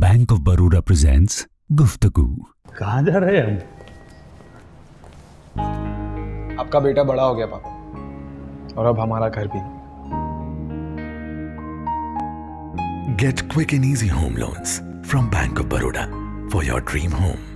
Bank of Baroda presents गुफ्तगु कहा जा रहे हैं हम आपका बेटा बड़ा हो गया पापा और अब हमारा घर भी get quick and easy home loans from Bank of Baroda for your dream home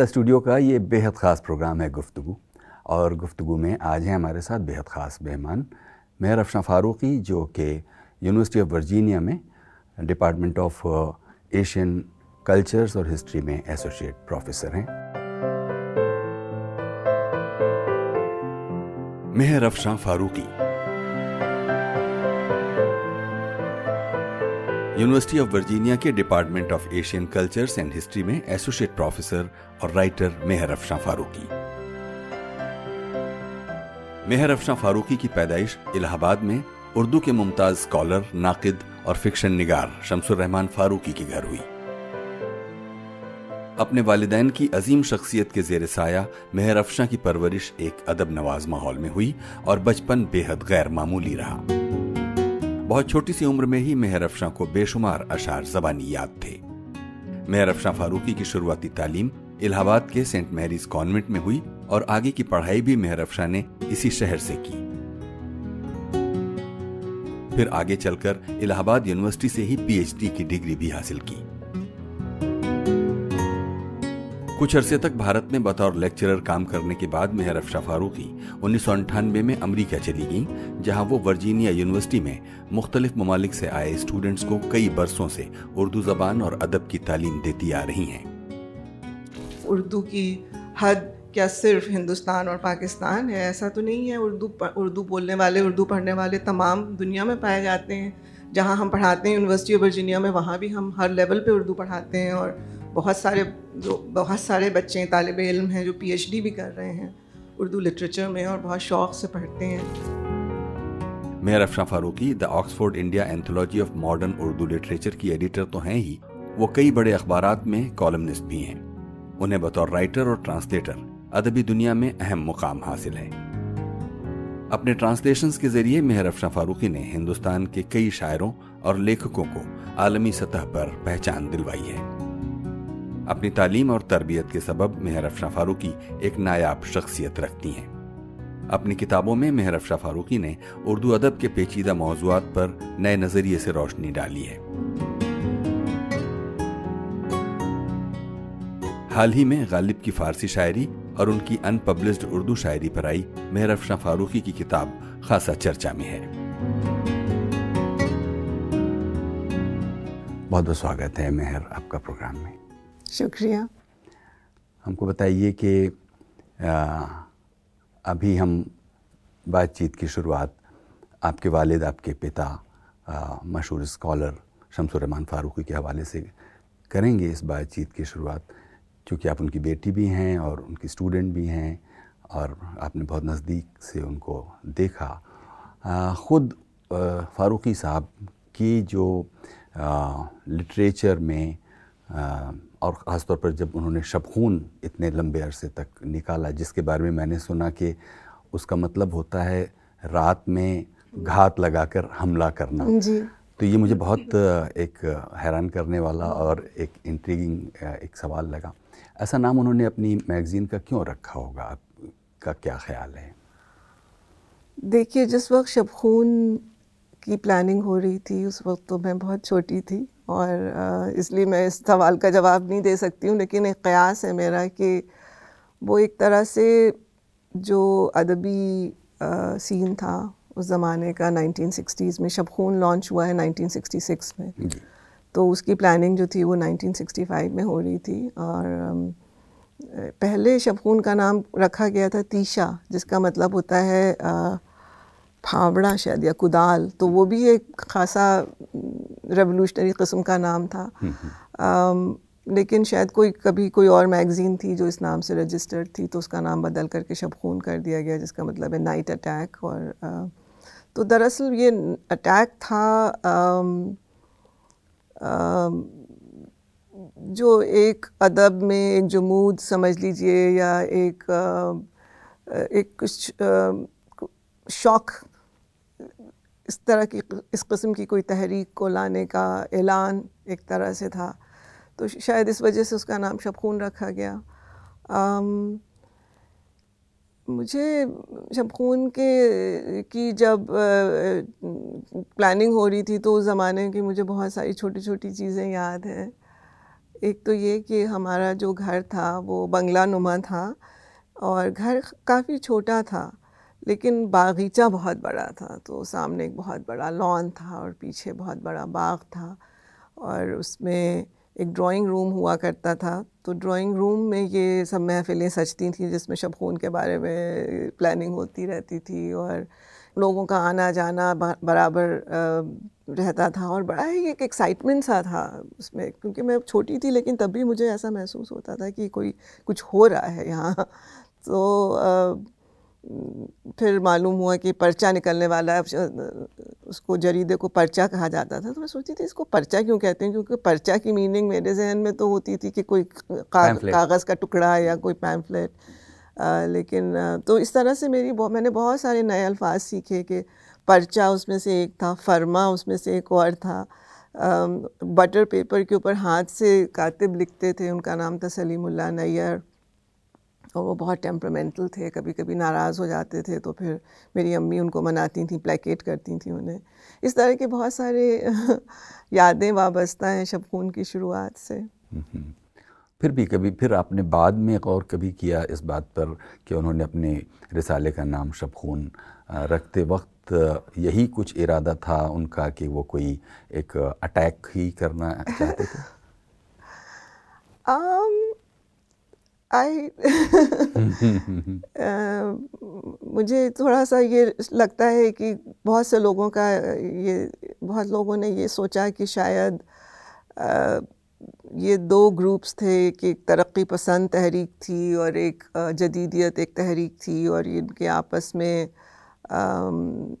Nukta Studio का ये बेहद ख़ास प्रोग्राम है गुफ्तु और गुफ्तु में आज हैं हमारे साथ बेहद ख़ास मेहमान मेयर अफशा फ़ारूकी जो कि यूनिवर्सिटी ऑफ वर्जीनिया में डिपार्टमेंट ऑफ एशियन कल्चर्स और हिस्ट्री में एसोसिएट प्रोफेसर हैं Mehr Afsha Farooqi University of Virginia के Department of Asian Cultures and History में एसोसिएट प्रोफेसर और राइटर मेहर अफशा फारूकी मेहर अफशा फारूकी की पैदाइश इलाहाबाद में उर्दू के मुमताज स्कॉलर नाकिद और फिक्शन निगार शमसुर रहमान फारूकी के घर हुई अपने वालदेन की अजीम शख्सियत के जेर साया मेहर अफशा की परवरिश एक अदब नवाज माहौल में हुई और बचपन बेहद गैर मामूली रहा बहुत छोटी सी उम्र में ही मेहर अफशा को बेशुमार अशार जबानी याद थे मेहर अफशा फारूकी की शुरुआती तालीम इलाहाबाद के सेंट मैरीज कॉन्वेंट में हुई और आगे की पढ़ाई भी मेहर अफशा ने इसी शहर से की फिर आगे चलकर इलाहाबाद यूनिवर्सिटी से ही पीएचडी की डिग्री भी हासिल की कुछ अरसे तक भारत में बतौर लेक्चरर काम करने के बाद मेहर अफशा फारूकी उन्नीस में अमरीका चली गईं जहां वो वर्जीनिया यूनिवर्सिटी में मुख्तलिफ ममालिक से आए स्टूडेंट्स को कई बरसों से उर्दू ज़बान और अदब की तालीम देती आ रही हैं उर्दू की हद क्या सिर्फ हिंदुस्तान और पाकिस्तान है ऐसा तो नहीं है उर्दू उर्दू बोलने वाले उर्दू पढ़ने वाले तमाम दुनिया में पाए जाते हैं जहाँ हम पढ़ाते हैं यूनिवर्सिटी ऑफ वर्जीनिया में वहाँ भी हम हर लेवल पे उर्दू पढ़ाते हैं और बहुत सारे बहुत सारे बच्चे तालब इल्म हैं जो पीएचडी भी कर रहे हैं उर्दू लिटरेचर में और बहुत शौक से पढ़ते हैं मैं रफ्शा Farooqi the Oxford India anthology of modern Urdu literature की एडिटर तो हैं ही वो कई बड़े अखबार में कॉलमनिस्ट भी हैं उन्हें बतौर राइटर और ट्रांसलेटर अदबी दुनिया में अहम मुकाम हासिल है अपने ट्रांसलेशन के जरिए मेहर अफशा फारूकी ने हिंदुस्तान के कई शायरों और लेखकों को आलमी सतह पर पहचान दिलवाई है अपनी तालीम और तरबियत के सबब मेहर अफशा फारूकी एक नायाब शख्सियत रखती हैं अपनी किताबों में मेहर अफशा फारूकी ने उर्दू अदब के पेचीदा मौजूद पर नए नज़रिए से रोशनी डाली है हाल ही में गालिब की फारसी शायरी और उनकी अनपब्लिश्ड उर्दू शायरी पर आई मेहर अफशा फारूकी की किताब खासा चर्चा में है बहुत बहुत स्वागत है मेहर आपका प्रोग्राम में शुक्रिया हमको बताइए कि अभी हम बातचीत की शुरुआत आपके वालिद आपके पिता मशहूर स्कॉलर रहमान फारूकी के हवाले से करेंगे इस बातचीत की शुरुआत क्योंकि आप उनकी बेटी भी हैं और उनकी स्टूडेंट भी हैं और आपने बहुत नज़दीक से उनको देखा खुद फ़ारूकी साहब की जो लिटरेचर में आ, और ख़ासतौर पर जब उन्होंने शबखून इतने लंबे अरसे तक निकाला जिसके बारे में मैंने सुना कि उसका मतलब होता है रात में घात लगाकर हमला करना जी तो ये मुझे बहुत एक हैरान करने वाला और एक इंट्रीगिंग एक सवाल लगा ऐसा नाम उन्होंने अपनी मैगज़ीन का क्यों रखा होगा आपका क्या ख्याल है देखिए जिस वक्त शबखून की प्लानिंग हो रही थी उस वक्त तो मैं बहुत छोटी थी और इसलिए मैं इस सवाल का जवाब नहीं दे सकती हूँ लेकिन एक क़यास है मेरा कि वो एक तरह से जो अदबी सीन था उस ज़माने का 1960s में शबखून लॉन्च हुआ है 1966 में तो उसकी प्लानिंग जो थी वो 1965 में हो रही थी और पहले शबखून का नाम रखा गया था तीशा जिसका मतलब होता है आ, फावड़ा शायद या कुदाल तो वो भी एक खासा रेवोल्यूशनरी कस्म का नाम था आम, हम्म, हम्म। लेकिन शायद कोई कभी कोई और मैगज़ीन थी जो इस नाम से रजिस्टर्ड थी तो उसका नाम बदल करके शबखून कर दिया गया जिसका मतलब है नाइट अटैक और आ, तो दरअसल ये अटैक था आम, आम, जो एक अदब में एक जमूद समझ लीजिए या एक आ, एक कुछ शौक इस तरह की इस कस्म की कोई तहरीक को लाने का ऐलान एक तरह से था तो शायद इस वजह से उसका नाम शबखून रखा गया आम, मुझे शबखून के की जब प्लानिंग हो रही थी तो उस ज़माने की मुझे बहुत सारी छोटी छोटी चीज़ें याद हैं एक तो ये कि हमारा जो घर था वो बंगला नुमा था और घर काफ़ी छोटा था लेकिन बागीचा बहुत बड़ा था तो सामने एक बहुत बड़ा लॉन था और पीछे बहुत बड़ा बाग था और उसमें एक ड्राइंग रूम हुआ करता था तो ड्राइंग रूम में ये सब महफ़िलें सजती थी जिसमें शब खून के बारे में प्लानिंग होती रहती थी और लोगों का आना जाना बराबर रहता था और बड़ा ही एक एक्साइटमेंट सा था उसमें क्योंकि मैं छोटी थी लेकिन तब भी मुझे ऐसा महसूस होता था कि कोई कुछ हो रहा है यहाँ तो फिर मालूम हुआ कि पर्चा निकलने वाला है उसको जरीदे को पर्चा कहा जाता था तो मैं सोचती थी इसको पर्चा क्यों कहते हैं क्योंकि पर्चा की मीनिंग मेरे जहन में तो होती थी कि कोई कागज़ का टुकड़ा या कोई पैम्फलेट लेकिन तो इस तरह से मेरी बहुत मैंने बहुत सारे नए अल्फाज सीखे कि पर्चा उसमें से एक था फरमा उसमें से एक और था बटर पेपर के ऊपर हाथ से कातिब लिखते थे उनका नाम था सलीमुल्ला नैयर और वो बहुत टेम्परामेंटल थे कभी कभी नाराज़ हो जाते थे तो फिर मेरी अम्मी उनको मनाती थी प्लेकेट करती थी उन्हें इस तरह के बहुत सारे यादें वाबस्ता हैं शबकून की शुरुआत से फिर भी कभी फिर आपने बाद में गौर कभी किया इस बात पर कि उन्होंने अपने रिसाले का नाम शबखून रखते वक्त यही कुछ इरादा था उनका कि वो कोई एक अटैक ही करना चाहते थे um, आई मुझे थोड़ा सा ये लगता है कि बहुत से लोगों का ये बहुत लोगों ने ये सोचा कि शायद ये दो ग्रुप्स थे कि एक तरक्की पसंद तहरीक थी और एक जदीदियत एक तहरीक थी और इनके आपस में आम,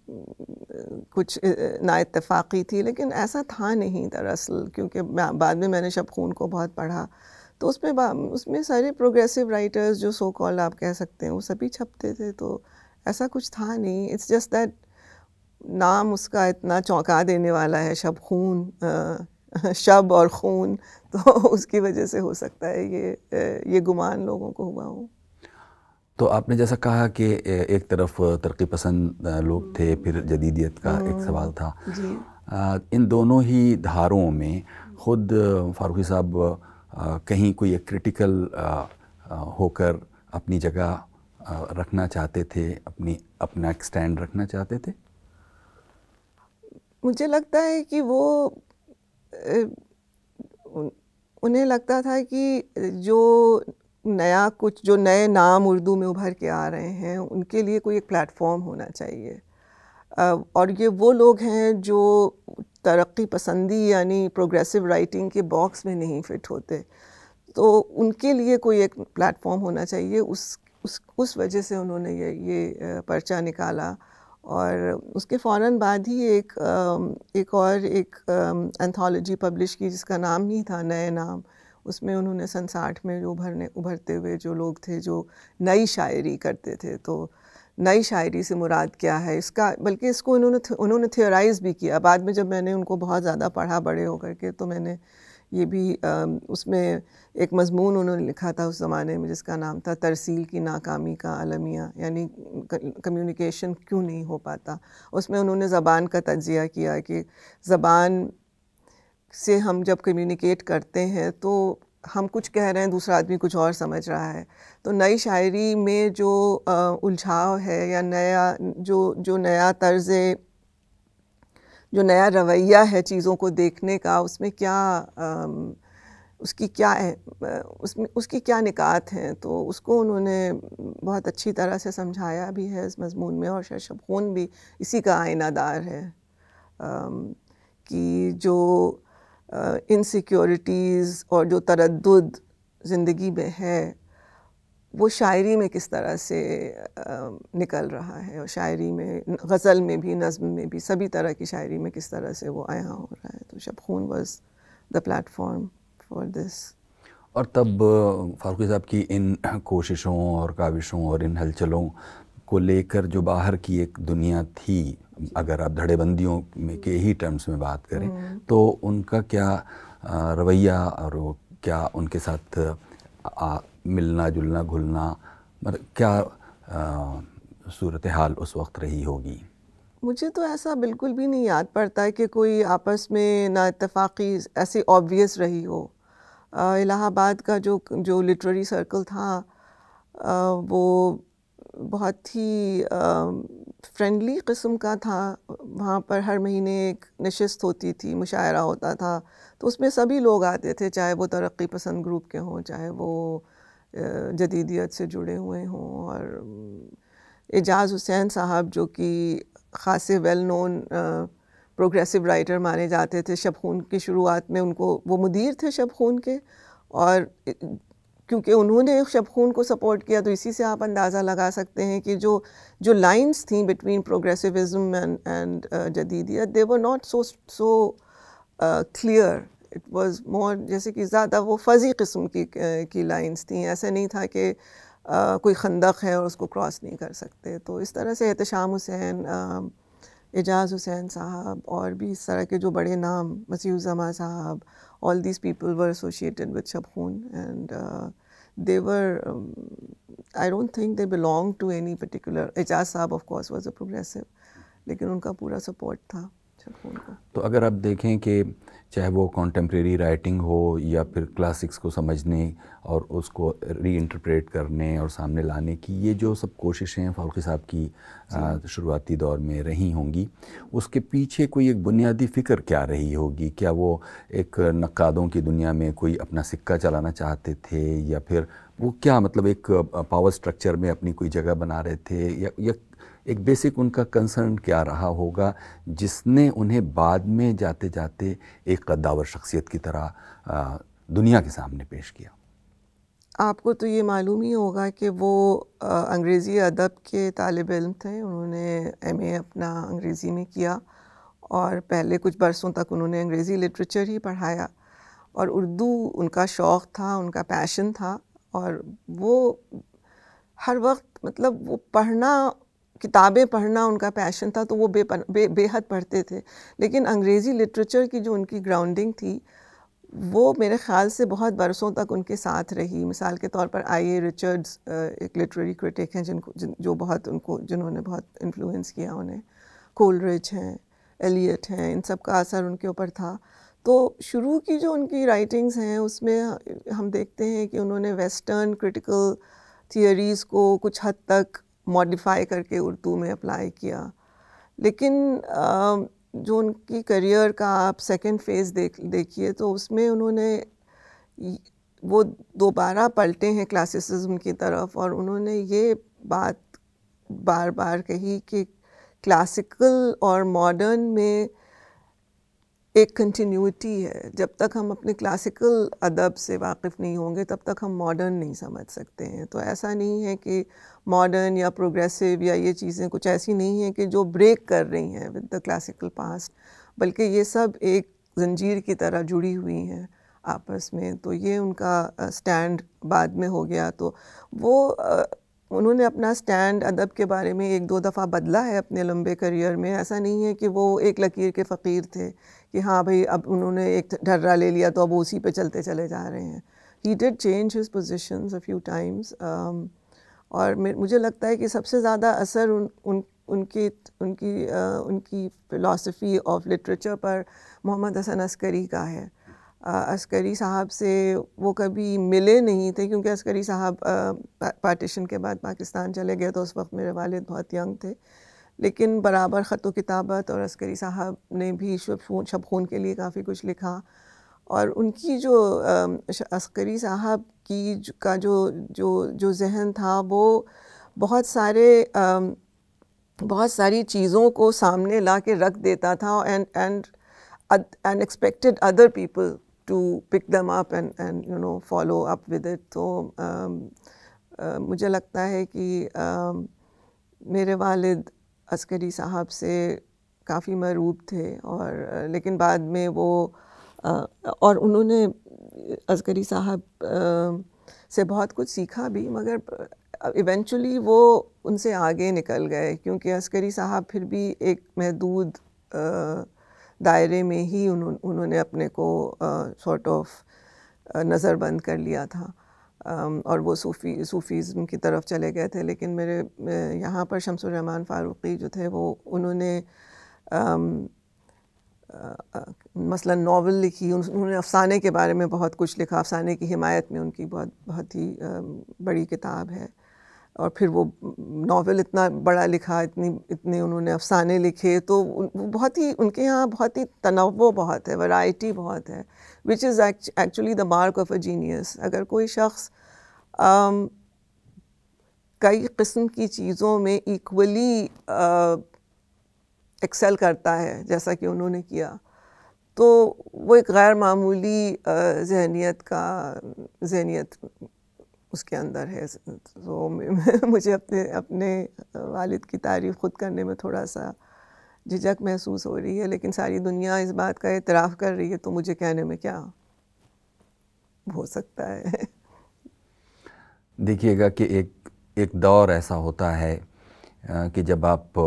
कुछ नाइतफाक़ी थी लेकिन ऐसा था नहीं दरअसल क्योंकि बाद में मैंने शब खून को बहुत पढ़ा तो उसमें उसमें सारे प्रोग्रेसिव राइटर्स जो सो कॉल आप कह सकते हैं वो सभी छपते थे तो ऐसा कुछ था नहीं इट्स जस्ट दैट नाम उसका इतना चौंका देने वाला है शब खून शब और खून तो उसकी वजह से हो सकता है ये ये गुमान लोगों को हुआ हो तो आपने जैसा कहा कि एक तरफ तरक्की पसंद लोग थे फिर जदीदियत का एक हम्म, सवाल था इन दोनों ही धारों में ख़ुद फारूकी साहब कहीं कोई एक क्रिटिकल होकर अपनी जगह रखना चाहते थे अपनी अपना एक स्टैंड रखना चाहते थे मुझे लगता है कि वो उन्हें लगता था कि जो नया कुछ जो नए नाम उर्दू में उभर के आ रहे हैं उनके लिए कोई एक प्लेटफॉर्म होना चाहिए और ये वो लोग हैं जो तरक्की पसंदी यानी प्रोग्रेसिव राइटिंग के बॉक्स में नहीं फिट होते तो उनके लिए कोई एक प्लेटफॉर्म होना चाहिए उस उस उस वजह से उन्होंने ये ये पर्चा निकाला और उसके फ़ौर बाद ही एक एक और एक एंथोलॉजी पब्लिश की जिसका नाम ही था नए नाम उसमें उन्होंने सन साठ में जो उभरने उभरते हुए जो लोग थे जो नई शायरी करते थे तो नई शायरी से मुराद क्या है इसका बल्कि इसको इन्होंने थे, उन्होंने थियोराइज़ भी किया बाद में जब मैंने उनको बहुत ज़्यादा पढ़ा बड़े होकर के तो मैंने ये भी आ, उसमें एक मजमून उन्होंने लिखा था उस ज़माने में जिसका नाम था तरसील की नाकामी का अलमिया यानी कम्युनिकेशन क्यों नहीं हो पाता उसमें उन्होंने ज़बान का तजिया किया कि ज़बान से हम जब कम्युनिकेट करते हैं तो हम कुछ कह रहे हैं दूसरा आदमी कुछ और समझ रहा है तो नई शायरी में जो उलझाव है या नया जो जो नया तर्ज जो नया रवैया है चीज़ों को देखने का उसमें क्या आ, उसकी क्या उसमें उसकी क्या निकात हैं तो उसको उन्होंने बहुत अच्छी तरह से समझाया भी है इस मजमून में और शायद खून भी इसी का आयनादार है आ, कि जो इनसिक्योरिटीज़ uh, और जो तरद ज़िंदगी में है वो शायरी में किस तरह से uh, निकल रहा है और शायरी में गज़ल में भी नज़म में भी सभी तरह की शायरी में किस तरह से वो आया हो रहा है तो Shab Khoon was the platform for this और तब फारूकी साहब की इन कोशिशों और काविशों और इन हलचलों को लेकर जो बाहर की एक दुनिया थी अगर आप धड़ेबंदियों में के ही टर्म्स में बात करें हम्म। तो उनका क्या रवैया और क्या उनके साथ आ, मिलना जुलना घुलना मतलब क्या सूरत हाल उस वक्त रही होगी मुझे तो ऐसा बिल्कुल भी नहीं याद पड़ता है कि कोई आपस में ना इतफाक़ी ऐसी ऑब्वियस रही हो इलाहाबाद का जो जो लिटरेरी सर्कल था आ, वो बहुत ही फ्रेंडली कस्म का था वहाँ पर हर महीने एक नशस्त होती थी मुशायरा होता था तो उसमें सभी लोग आते थे चाहे वो तरक्की पसंद ग्रुप के हों चाहे वो जदीदियत से जुड़े हुए हों और एजाज़ हुसैन साहब जो कि ख़ासे वेल नोन प्रोग्रेसिव राइटर माने जाते थे शबखून की शुरुआत में उनको वो मुदीर थे शबखून के और क्योंकि उन्होंने शबखून को सपोर्ट किया तो इसी से आप अंदाज़ा लगा सकते हैं कि जो जो लाइंस थी बिटवीन प्रोग्रेसिविज्म एंड एंड जदीदियत they were not so so clear it was more जैसे कि ज़्यादा वो फजी किस्म की uh, की लाइंस थी ऐसा नहीं था कि uh, कोई खंदक है और उसको क्रॉस नहीं कर सकते तो इस तरह से एहतशाम हुसैन um, एजाज हुसैन साहब और भी इस तरह के जो बड़े नाम मसीहुजमा साहब all this people were associated with Shab Khoon and they were, um, I don't think they belonged to any particular, Ijaz Saab of course was a progressive, लेकिन उनका पूरा सपोर्ट था तो अगर आप देखें कि चाहे वो कॉन्टेम्प्रेरी राइटिंग हो या फिर क्लासिक्स को समझने और उसको री इंटरप्रेट करने और सामने लाने की ये जो सब कोशिशें फारूकी साहब की शुरुआती दौर में रही होंगी उसके पीछे कोई एक बुनियादी फ़िक्र क्या रही होगी क्या वो एक नक्कादों की दुनिया में कोई अपना सिक्का चलाना चाहते थे या फिर वो क्या मतलब एक पावर स्ट्रक्चर में अपनी कोई जगह बना रहे थे या, या एक बेसिक उनका कंसर्न क्या रहा होगा जिसने उन्हें बाद में जाते जाते एक कद्दावर शख्सियत की तरह दुनिया के सामने पेश किया आपको तो ये मालूम ही होगा कि वो अंग्रेज़ी अदब के तालब इम थे उन्होंने एम ए अपना अंग्रेज़ी में किया और पहले कुछ बरसों तक उन्होंने अंग्रेज़ी लिटरेचर ही पढ़ाया और उर्दू उनका शौक़ था उनका पैशन था और वो हर वक्त मतलब वो पढ़ना किताबें पढ़ना उनका पैशन था तो वो बे, बे, बेहद पढ़ते थे लेकिन अंग्रेज़ी लिटरेचर की जो उनकी ग्राउंडिंग थी वो मेरे ख़्याल से बहुत बरसों तक उनके साथ रही मिसाल के तौर पर आई ए रिचर्ड्स एक लिटरेरी क्रिटिक हैं जिनको जिन, जो बहुत उनको जिन्होंने बहुत इन्फ्लुएंस किया उन्हें कोलरिज हैं एलियट हैं इन सब का असर उनके ऊपर था तो शुरू की जो उनकी राइटिंग्स हैं उसमें हम देखते हैं कि उन्होंने वेस्टर्न क्रिटिकल थियोरीज़ को कुछ हद तक मॉडिफाई करके उर्दू में अप्लाई किया लेकिन जो उनकी करियर का आप सेकेंड फेज़ देख देखिए तो उसमें उन्होंने वो दोबारा पलटे हैं क्लासिसिज्म की तरफ और उन्होंने ये बात बार बार कही कि क्लासिकल और मॉडर्न में एक कंटिन्यूटी है जब तक हम अपने क्लासिकल अदब से वाकिफ़ नहीं होंगे तब तक हम मॉडर्न नहीं समझ सकते हैं तो ऐसा नहीं है कि मॉडर्न या प्रोग्रेसिव या ये चीज़ें कुछ ऐसी नहीं हैं कि जो ब्रेक कर रही हैं विद द क्लासिकल पास्ट बल्कि ये सब एक जंजीर की तरह जुड़ी हुई हैं आपस में तो ये उनका स्टैंड बाद में हो गया तो वो उन्होंने अपना स्टैंड अदब के बारे में एक दो दफ़ा बदला है अपने लंबे करियर में ऐसा नहीं है कि वो एक लकीर के फ़कीर थे कि हाँ भाई अब उन्होंने एक ढर्रा ले लिया तो अब उसी पे चलते चले जा रहे हैं he did change his position a few times और मुझे लगता है कि सबसे ज़्यादा असर उन उन उनके उनकी आ, उनकी फ़िलासफ़ी ऑफ लिटरेचर पर मोहम्मद हसन अस्करी का है अस्करी साहब से वो कभी मिले नहीं थे क्योंकि अस्करी साहब पार्टीशन के बाद पाकिस्तान चले गए तो उस वक्त मेरे वालिद बहुत यंग थे लेकिन बराबर ख़त किताबत और अस्करी साहब ने भी शब शब खून के लिए काफ़ी कुछ लिखा और उनकी जो अस्करी साहब की का जो जो जो जहन था वो बहुत सारे बहुत सारी चीज़ों को सामने ला के रख देता था and and and expected other people to pick them up and and you know follow up with it तो मुझे लगता है कि मेरे वालिद अस्करी साहब से काफ़ी मरूब थे और लेकिन बाद में वो और उन्होंने अस्करी साहब से बहुत कुछ सीखा भी मगर इवेंचुअली वो उनसे आगे निकल गए क्योंकि अस्करी साहब फिर भी एक महदूद दायरे में ही उन्होंने अपने को सॉर्ट ऑफ नज़रबंद कर लिया था और वो सूफ़ी सूफ़ीज़म की तरफ चले गए थे लेकिन मेरे यहाँ पर शमसुररहमान फ़ारूक़ी जो थे वो उन्होंने मसला नावल लिखी उन्होंने अफसाने के बारे में बहुत कुछ लिखा अफसाने की हिमायत में उनकी बहुत बहुत ही बड़ी किताब है और फिर वो नावल इतना बड़ा लिखा इतनी इतने उन्होंने अफसाने लिखे तो बहुत ही उनके यहाँ बहुत ही तनवो बहुत है वैरायटी बहुत है which is actually the mark of a genius अगर कोई शख्स um, कई किस्म की चीज़ों में इक्वली एक्सेल uh, करता है जैसा कि उन्होंने किया तो वो एक गैर मामूली जहनीत का जहनीत उसके अंदर है तो मुझे अपने अपने वालिद की तारीफ़ ख़ुद करने में थोड़ा सा झिझक महसूस हो रही है लेकिन सारी दुनिया इस बात का एतराफ़ कर रही है तो मुझे कहने में क्या हो सकता है देखिएगा कि एक एक दौर ऐसा होता है कि जब आप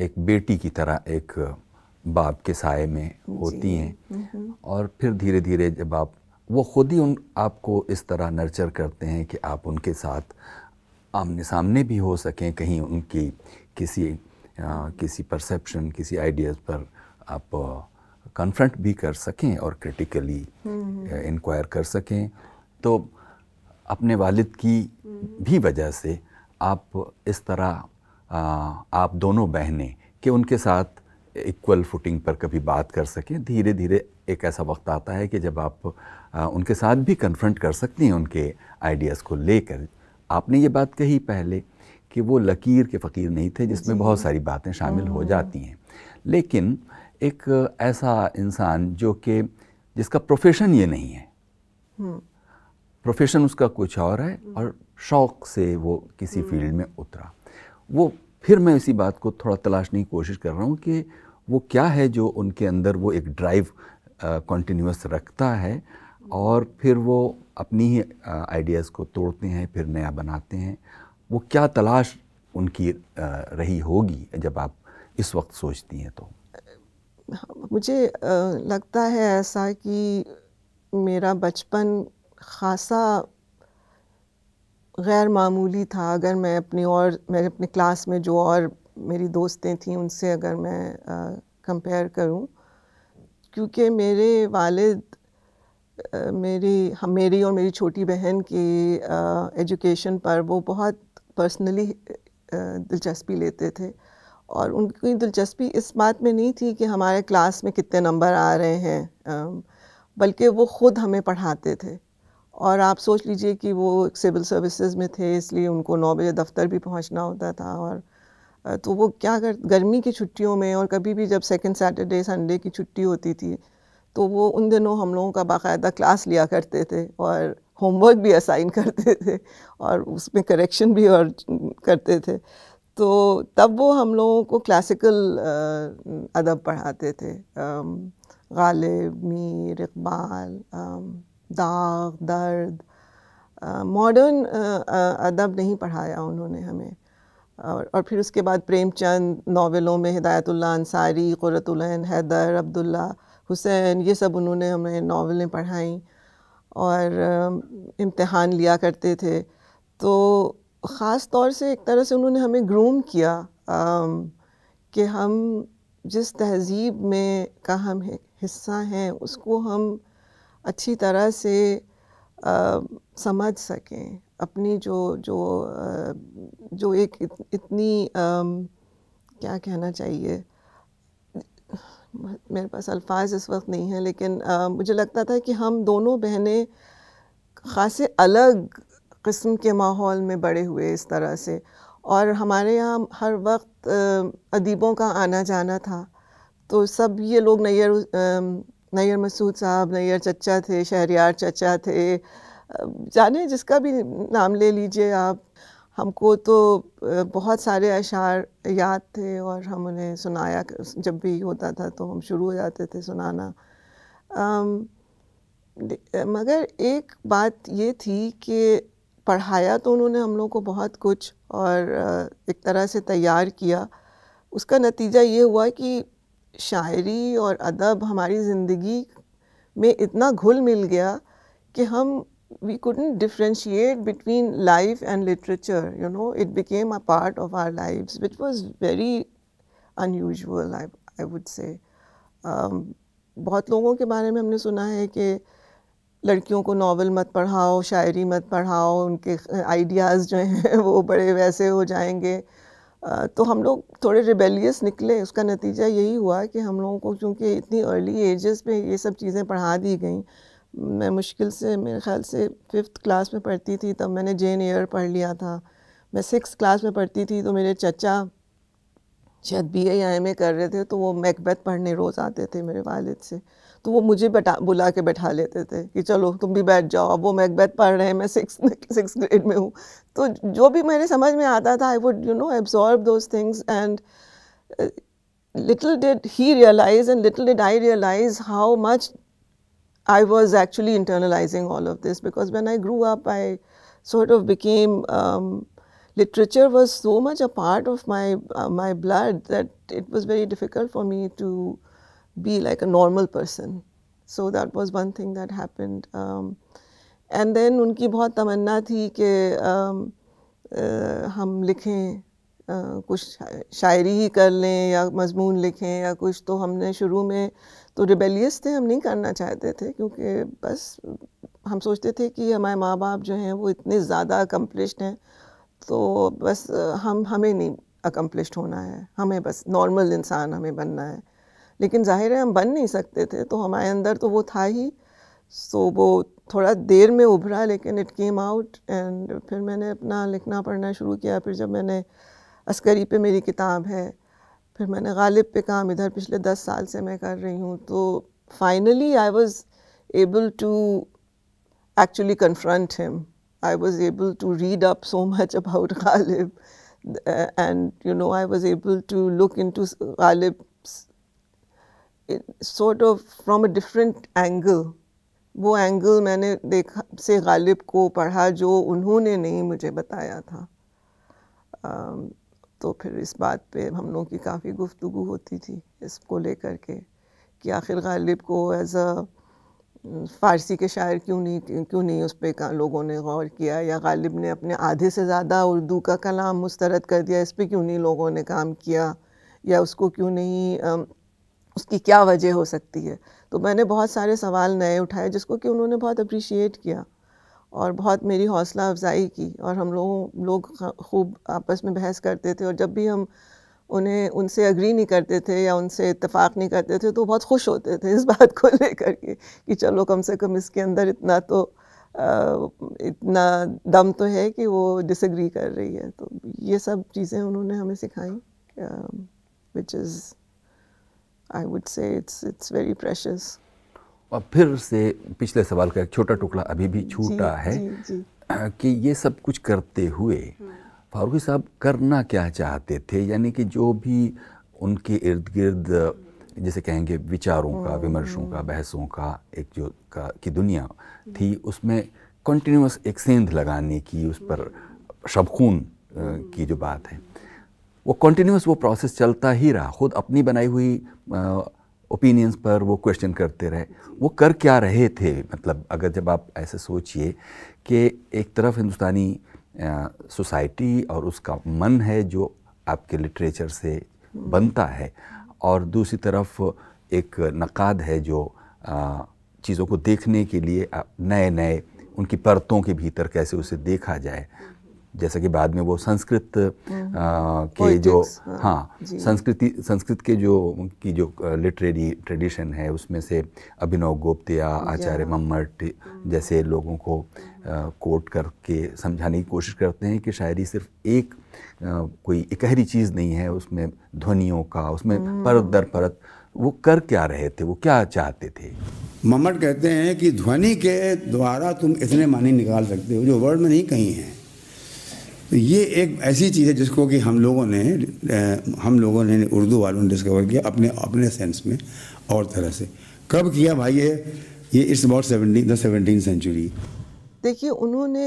एक बेटी की तरह एक बाप के साय में होती हैं और फिर धीरे धीरे जब आप वो खुद ही उन आपको इस तरह नर्चर करते हैं कि आप उनके साथ आमने सामने भी हो सकें कहीं उनकी किसी किसी परसेप्शन किसी आइडियाज़ पर आप कन्फ्रंट भी कर सकें और क्रिटिकली हम्म। इंक्वायर कर सकें तो अपने वालिद की हम्म। भी वजह से आप इस तरह आ, आप दोनों बहनें कि उनके साथ इक्वल फुटिंग पर कभी बात कर सकें धीरे धीरे एक ऐसा वक्त आता है कि जब आप आ, उनके साथ भी कन्फ्रंट कर सकती हैं उनके आइडियाज़ को लेकर आपने ये बात कही पहले कि वो लकीर के फ़कीर नहीं थे जिसमें बहुत सारी बातें शामिल हो हाँ। जाती हैं लेकिन एक ऐसा इंसान जो कि जिसका प्रोफेशन ये नहीं है प्रोफेशन हम्म। उसका कुछ और है हम्म। और शौक़ से वो किसी हम्म। फील्ड में उतरा वो फिर मैं इसी बात को थोड़ा तलाशने की कोशिश कर रहा हूँ कि वो क्या है जो उनके अंदर वो एक ड्राइव कंटिन्यूस रखता है और फिर वो अपनी ही आइडियाज़ को तोड़ते हैं फिर नया बनाते हैं वो क्या तलाश उनकी रही होगी जब आप इस वक्त सोचती हैं तो मुझे लगता है ऐसा कि मेरा बचपन खासा गैर मामूली था अगर मैं अपनी और मेरे अपने क्लास में जो और मेरी दोस्तें थीं उनसे अगर मैं कंपेयर करूं क्योंकि मेरे वालिद मेरी मेरी और मेरी छोटी बहन की एजुकेशन पर वो बहुत पर्सनली दिलचस्पी लेते थे और उनकी दिलचस्पी इस बात में नहीं थी कि हमारे क्लास में कितने नंबर आ रहे हैं बल्कि वो ख़ुद हमें पढ़ाते थे और आप सोच लीजिए कि वो सिविल सर्विसेज में थे इसलिए उनको नौ बजे दफ्तर भी पहुंचना होता था और तो वो क्या कर गर्मी की छुट्टियों में और कभी भी जब सेकंड सैटरडे संडे की छुट्टी होती थी तो वो उन दिनों हम लोगों का बाकायदा क्लास लिया करते थे और होमवर्क भी असाइन करते थे और उसमें करेक्शन भी और करते थे तो तब वो हम लोगों को क्लासिकल अदब पढ़ाते थे गालिब मीर इकबाल दाग दर्द मॉडर्न अदब नहीं पढ़ाया उन्होंने हमें और, और फिर उसके बाद प्रेमचंद नावलों में हिदायतुल्ला अंसारी क़ुरतुल्न हैदर अब्दुल्ला हुसैन ये सब उन्होंने हमें नावलें पढ़ाई और इम्तहान लिया करते थे तो ख़ास तौर से एक तरह से उन्होंने हमें ग्रूम किया कि हम जिस तहज़ीब में का हम हिस्सा हैं उसको हम अच्छी तरह से आ, समझ सकें अपनी जो जो जो एक इत, इतनी आ, क्या कहना चाहिए मेरे पास अल्फाज इस वक्त नहीं हैं लेकिन आ, मुझे लगता था कि हम दोनों बहनें ख़ास अलग किस्म के माहौल में बड़े हुए इस तरह से और हमारे यहाँ हर वक्त अदीबों का आना जाना था तो सब ये लोग नैर नैर मसूद साहब नैर चचा थे शहरियार चचा थे जाने जिसका भी नाम ले लीजिए आप हमको तो बहुत सारे अशार याद थे और हम उन्हें सुनाया जब भी होता था तो हम शुरू हो जाते थे सुनाना आम, मगर एक बात ये थी कि पढ़ाया तो उन्होंने हम लोग को बहुत कुछ और एक तरह से तैयार किया उसका नतीजा ये हुआ कि शायरी और अदब हमारी ज़िंदगी में इतना घुल मिल गया कि हम we couldn't differentiate between life and literature, you know, it became a part of our lives, which was very unusual, I, I would say. Um, बहुत लोगों के बारे में हमने सुना है कि लड़कियों को नावल मत पढ़ाओ शायरी मत पढ़ाओ उनके आइडियाज़ जो हैं वो बड़े वैसे हो जाएंगे uh, तो हम लोग थोड़े रिबेलियस निकले उसका नतीजा यही हुआ कि हम लोगों को क्योंकि इतनी अर्ली एजेस में ये सब चीज़ें पढ़ा दी गई मैं मुश्किल से मेरे ख्याल से फिफ्थ क्लास में पढ़ती थी तब मैंने जेन एयर पढ़ लिया था मैं सिक्स क्लास में पढ़ती थी तो मेरे चचा शायद बी ए या एम ए कर रहे थे तो वो मैकबैथ पढ़ने रोज़ आते थे मेरे वालिद से तो वो मुझे बटा बुला के बैठा लेते थे कि चलो तुम भी बैठ जाओ अब वो मैकबैथ पढ़ रहे हैं मैं सिक्स सिक्स ग्रेड में हूँ तो जो भी मेरे समझ में आता था I would you know absorb those things and little did he realise and little did I realise how much I was actually internalizing all of this because when I grew up, I sort of became um, literature was so much a part of my uh, my blood that it was very difficult for me to be like a normal person. So that was one thing that happened. Um, and then उनकी बहुत तमन्ना थी कि um, uh, हम लिखें uh, कुछ शायरी ही कर लें या मजमून लिखें या कुछ तो हमने शुरू में तो रिबेलियस थे हम नहीं करना चाहते थे क्योंकि बस हम सोचते थे कि हमारे माँ बाप जो हैं वो इतने ज़्यादा अकम्पलिश्ड हैं तो बस हम हमें नहीं अकम्पलिश्ड होना है हमें बस नॉर्मल इंसान हमें बनना है लेकिन जाहिर है हम बन नहीं सकते थे तो हमारे अंदर तो वो था ही सो वो थोड़ा देर में उभरा लेकिन इट केम आउट एंड फिर मैंने अपना लिखना पढ़ना शुरू किया फिर जब मैंने अस्करी पे मेरी किताब है फिर मैंने गालिब पे काम इधर पिछले दस साल से मैं कर रही हूँ तो finally I was able to actually confront him I was able to read up so much about Ghalib and you know I was able to look into Ghalib sort of from a different angle वो एंगल मैंने देखा से गालिब को पढ़ा जो उन्होंने नहीं मुझे बताया था um, तो फिर इस बात पे हम लोगों की काफ़ी गुफ्तु होती थी इसको लेकर के कि आखिर गालिब को एज़ अ फ़ारसी के शायर क्यों नहीं क्यों नहीं उस पर लोगों ने गौर किया या गालिब ने अपने आधे से ज़्यादा उर्दू का कलाम मुस्तरद कर दिया इस पर क्यों नहीं लोगों ने काम किया या उसको क्यों नहीं उसकी क्या वजह हो सकती है तो मैंने बहुत सारे सवाल नए उठाए जिसको कि उन्होंने बहुत अप्रिशिएट किया और बहुत मेरी हौसला अफजाई की और हम लोगों लोग खूब आपस में बहस करते थे और जब भी हम उन्हें उनसे अग्री नहीं करते थे या उनसे इतफ़ाक़ नहीं करते थे तो बहुत खुश होते थे इस बात को लेकर के कि चलो कम से कम इसके अंदर इतना तो इतना दम तो है कि वो डिसग्री कर रही है तो ये सब चीज़ें उन्होंने हमें सिखाई which is I would say it's it's very precious और फिर से पिछले सवाल का एक छोटा टुकड़ा अभी भी छूटा है जी, जी. कि ये सब कुछ करते हुए हाँ। फारूकी साहब करना क्या चाहते थे यानी कि जो भी उनके इर्द गिर्द जैसे कहेंगे विचारों का विमर्शों का बहसों का एक जो का की दुनिया थी उसमें कंटिन्यूस एक सेंध लगाने की उस पर शबखून की जो बात है वो कंटिन्यूस वो प्रोसेस चलता ही रहा खुद अपनी बनाई हुई ओपिनियंस पर वो क्वेश्चन करते रहे वो कर क्या रहे थे मतलब अगर जब आप ऐसे सोचिए कि एक तरफ हिंदुस्तानी सोसाइटी और उसका मन है जो आपके लिटरेचर से बनता है और दूसरी तरफ एक नक़ाद है जो चीज़ों को देखने के लिए नए नए उनकी परतों के भीतर कैसे उसे देखा जाए जैसा कि बाद में वो संस्कृत हम्म, आ, के जो हाँ, हाँ संस्कृति संस्कृत के जो की जो लिटरेरी ट्रेडिशन है उसमें से अभिनव गोप्तिया आचार्य मम्मट हम्म। जैसे लोगों को आ, हम्म। कोट करके समझाने की कोशिश करते हैं कि शायरी सिर्फ एक आ, कोई इकहरी चीज़ नहीं है उसमें ध्वनियों का उसमें परत दर परत वो कर क्या रहे थे वो क्या चाहते थे मम्मट कहते हैं कि ध्वनि के द्वारा तुम इतने मानी निकाल सकते हो जो वर्ड में नहीं कहीं है तो ये एक ऐसी चीज़ है जिसको कि हम लोगों ने हम लोगों ने उर्दू वालों ने डिस्कवर किया अपने अपने सेंस में और तरह से कब किया भाई ये ये it's about seventeen the seventeen century देखिए उन्होंने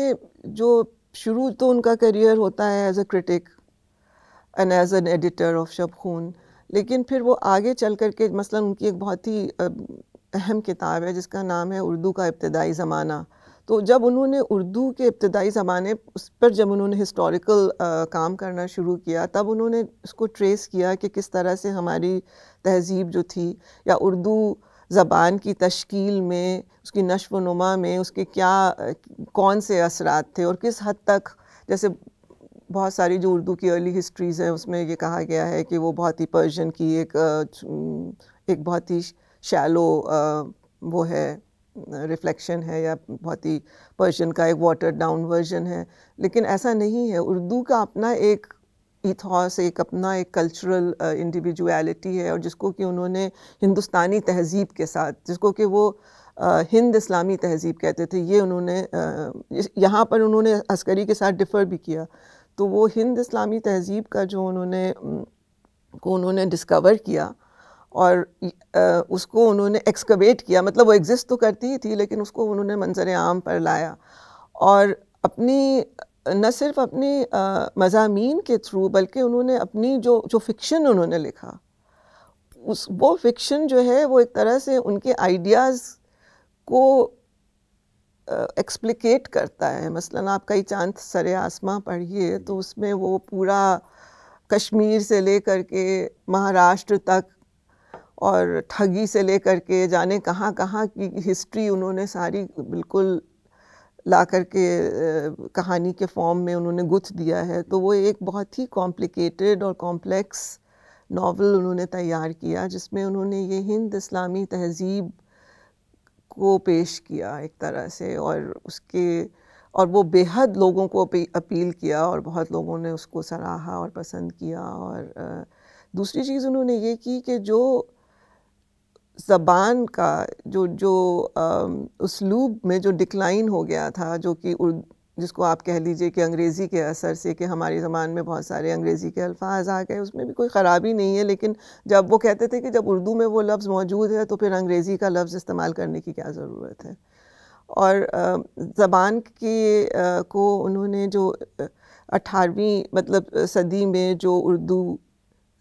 जो शुरू तो उनका करियर होता है as a critic and as an editor of Khoon लेकिन फिर वो आगे चल कर के मसलन उनकी एक बहुत ही अहम किताब है जिसका नाम है उर्दू का इब्तदाई ज़माना तो जब उन्होंने उर्दू के इब्तदाई ज़माने उस पर जब उन्होंने हिस्टोरिकल काम करना शुरू किया तब उन्होंने उसको ट्रेस किया कि किस तरह से हमारी तहज़ीब जो थी या उर्दू ज़बान की तश्कील में उसकी नशव नुमा में उसके क्या कौन से असरात थे और किस हद तक जैसे बहुत सारी जो उर्दू की अर्ली हिस्ट्रीज़ हैं उसमें ये कहा गया है कि वो बहुत ही पर्शियन की एक एक बहुत ही शैलो वो है रिफ्लेक्शन है या बहुत ही पर्शियन का एक वाटर डाउन वर्जन है लेकिन ऐसा नहीं है उर्दू का अपना एक इथॉस एक अपना एक कल्चरल इंडिविजुअलिटी uh, है और जिसको कि उन्होंने हिंदुस्तानी तहजीब के साथ जिसको कि वो आ, uh, हिंद इस्लामी तहजीब कहते थे ये उन्होंने uh, यहाँ पर उन्होंने अस्करी के साथ डिफ़र भी किया तो वो हिंद इस्लामी तहजीब का जो उन्होंने को उन्होंने डिस्कवर किया और उसको उन्होंने एक्सकवेट किया मतलब वो एग्जिस्ट तो करती ही थी लेकिन उसको उन्होंने मंजर आम पर लाया और अपनी न सिर्फ अपने मजामी के थ्रू बल्कि उन्होंने अपनी जो जो फिक्शन उन्होंने लिखा उस वो फिक्शन जो है वो एक तरह से उनके आइडियाज़ को एक्सप्लिकेट करता है मसलन आप कई चांद सरे आसमां पढ़िए तो उसमें वो पूरा कश्मीर से लेकर के महाराष्ट्र तक और ठगी से लेकर के जाने कहाँ कहाँ की हिस्ट्री उन्होंने सारी बिल्कुल ला कर के कहानी के फॉर्म में उन्होंने गुथ दिया है तो वो एक बहुत ही कॉम्प्लिकेटेड और कॉम्प्लेक्स नावल उन्होंने तैयार किया जिसमें उन्होंने ये हिंद इस्लामी तहजीब को पेश किया एक तरह से और उसके और वो बेहद लोगों को अपील किया और बहुत लोगों ने उसको सराहा और पसंद किया और दूसरी चीज़ उन्होंने ये की कि जो ज़बान का जो जो उसलूब में जो डिक्लाइन हो गया था जो कि जिसको आप कह लीजिए कि अंग्रेज़ी के असर से कि हमारी ज़बान में बहुत सारे अंग्रेज़ी के अल्फाज आ गए उसमें भी कोई ख़राबी नहीं है लेकिन जब वो कहते थे कि जब उर्दू में वो लफ्ज़ मौजूद है तो फिर अंग्रेज़ी का लफ्ज़ इस्तेमाल करने की क्या ज़रूरत है और ज़बान के को उन्होंने जो अठारहवीं मतलब सदी में जो उर्दू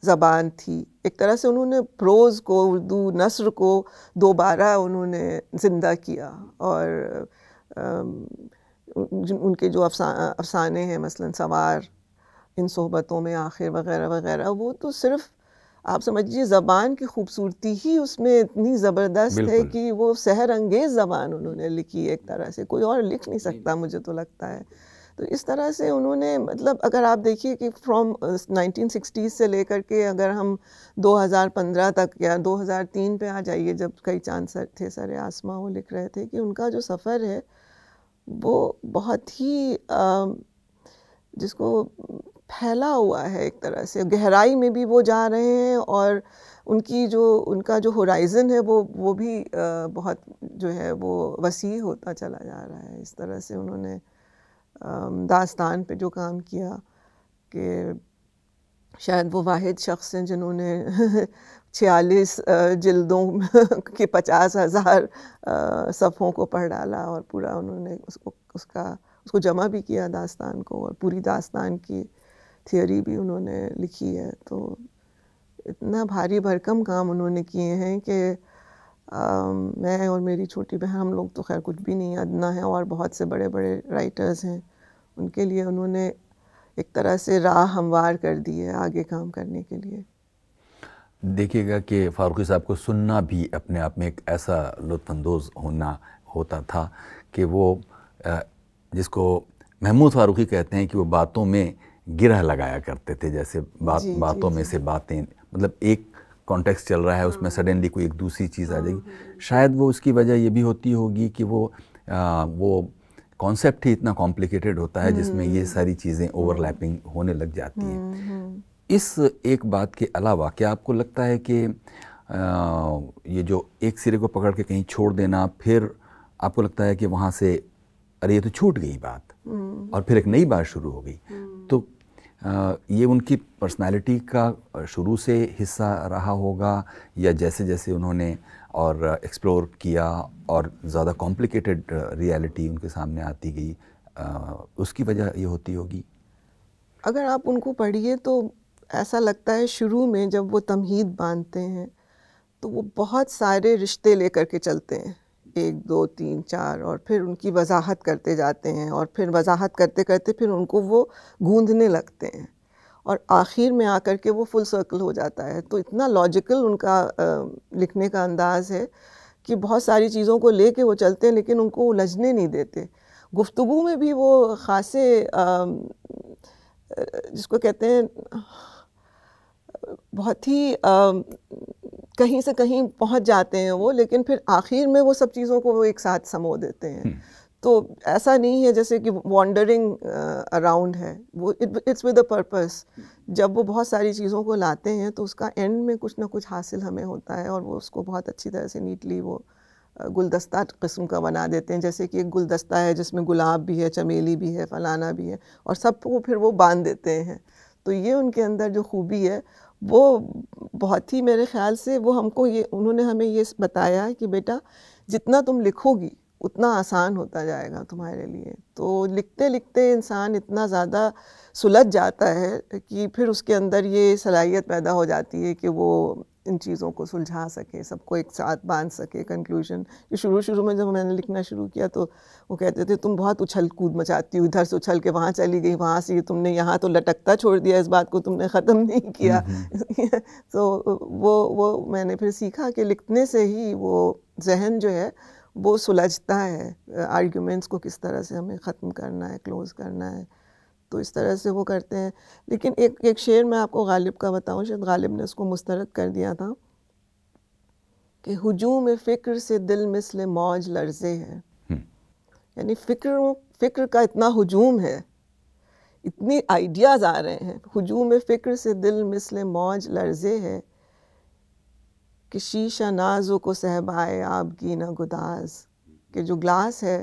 ज़बान थी एक तरह से उन्होंने प्रोज़ को उर्दू नसर को दोबारा उन्होंने ज़िंदा किया और उनके जो अफसा अफसाने हैं मसलन सवार इन सोहबतों में आखिर वगैरह वगैरह वो तो सिर्फ आप समझिए ज़बान की खूबसूरती ही उसमें इतनी ज़बरदस्त है कि वो सहर अंगेज़ ज़बान उन्होंने लिखी एक तरह से कोई और लिख नहीं सकता मुझे तो लगता है तो इस तरह से उन्होंने मतलब अगर आप देखिए कि फ्रॉम नाइनटीन सिक्सटीज़ से लेकर के अगर हम 2015 तक या 2003 पे आ जाइए जब कई चांद सर थे सर आसमा वो लिख रहे थे कि उनका जो सफ़र है वो बहुत ही आ, जिसको फैला हुआ है एक तरह से गहराई में भी वो जा रहे हैं और उनकी जो उनका जो होराइज़न है वो वो भी आ, बहुत जो है वो वसी होता चला जा रहा है इस तरह से उन्होंने दास्तान पे जो काम किया कि शायद वो वाहिद शख्स हैं जिन्होंने छियालीस जल्दों के पचास हज़ार सफ़ों को पढ़ डाला और पूरा उन्होंने उसको उसका उसको जमा भी किया दास्तान को और पूरी दास्तान की थियोरी भी उन्होंने लिखी है तो इतना भारी भरकम काम उन्होंने किए हैं कि मैं और मेरी छोटी बहन हम लोग तो खैर कुछ भी नहीं अदना है और बहुत से बड़े बड़े राइटर्स हैं उनके लिए उन्होंने एक तरह से राह हमवार कर दी है आगे काम करने के लिए देखिएगा कि फारूकी साहब को सुनना भी अपने आप में एक ऐसा लुफानंदोज़ होना होता था कि वो जिसको महमूद फारूकी कहते हैं कि वो बातों में गिरह लगाया करते थे जैसे बात जी, बातों जी, में जी. से बातें मतलब एक कॉन्टेक्स्ट चल रहा है हाँ। उसमें सडनली कोई एक दूसरी चीज़ आ हाँ। जाएगी शायद वो उसकी वजह ये भी होती होगी कि वो आ, वो कॉन्सेप्ट ही इतना कॉम्प्लिकेटेड होता है हम्म, जिसमें ये हम्म। सारी चीज़ें ओवरलैपिंग हम्म। होने लग जाती हैं इस एक बात के अलावा क्या आपको लगता है कि आ, ये जो एक सिरे को पकड़ के कहीं छोड़ देना फिर आपको लगता है कि वहाँ से अरे ये तो छूट गई बात और फिर एक नई बात शुरू हो गई तो ये उनकी पर्सनालिटी का शुरू से हिस्सा रहा होगा या जैसे जैसे उन्होंने और एक्सप्लोर किया और ज़्यादा कॉम्प्लिकेटेड रियलिटी उनके सामने आती गई उसकी वजह ये होती होगी अगर आप उनको पढ़िए तो ऐसा लगता है शुरू में जब वो तमहीद बांधते हैं तो वो बहुत सारे रिश्ते लेकर के चलते हैं एक दो तीन चार और फिर उनकी वजाहत करते जाते हैं और फिर वजाहत करते करते फिर उनको वो गूंधने लगते हैं और आखिर में आकर के वो फुल सर्कल हो जाता है तो इतना लॉजिकल उनका आ, लिखने का अंदाज़ है कि बहुत सारी चीज़ों को ले वो चलते हैं लेकिन उनको उलझने नहीं देते गुफ्तु में भी वो ख़ासे जिसको कहते हैं बहुत ही कहीं से कहीं पहुंच जाते हैं वो लेकिन फिर आखिर में वो सब चीज़ों को वो एक साथ समो देते हैं हम्म। तो ऐसा नहीं है जैसे कि वॉन्डरिंग अराउंड है वो इट्स विद अ पर्पस जब वो बहुत सारी चीज़ों को लाते हैं तो उसका एंड में कुछ ना कुछ हासिल हमें होता है और वो उसको बहुत अच्छी तरह से नीटली वो गुलदस्ता किस्म का बना देते हैं जैसे कि एक गुलदस्ता है जिसमें गुलाब भी है चमेली भी है फलाना भी है और सबको फिर वो बांध देते हैं तो ये उनके अंदर जो खूबी है वो बहुत ही मेरे ख्याल से वो हमको ये उन्होंने हमें ये बताया कि बेटा जितना तुम लिखोगी उतना आसान होता जाएगा तुम्हारे लिए तो लिखते लिखते इंसान इतना ज़्यादा सुलझ जाता है कि फिर उसके अंदर ये सलाहियत पैदा हो जाती है कि वो इन चीज़ों को सुलझा सके सबको एक साथ बांध सके कंक्लूजन कि शुरू शुरू में जब मैंने लिखना शुरू किया तो वो कहते थे तुम बहुत उछल कूद मचाती हो इधर से उछल के वहाँ चली गई वहाँ से तुमने यहाँ तो लटकता छोड़ दिया इस बात को तुमने ख़त्म नहीं किया तो वो वो मैंने फिर सीखा कि लिखने से ही वो जहन जो है वो सुलझता है आर्ग्यूमेंट्स को किस तरह से हमें ख़त्म करना है क्लोज़ करना है तो इस तरह से वो करते हैं लेकिन एक एक शेर मैं आपको गालिब का बताऊँ शायद गालिब ने उसको मुस्तरद कर दिया था कि हजूम फ़िक्र से दिल मिसल मौज लर्जे है हम्म। यानी फ़िक्र फ़िक्र का इतना हजूम है इतनी आइडियाज़ आ रहे हैं हजूम फ़िक्र से दिल मिसल मौज लर्जे है कि शीशा नाजो को सहबाए आपकी ना गुदाज के जो ग्लास है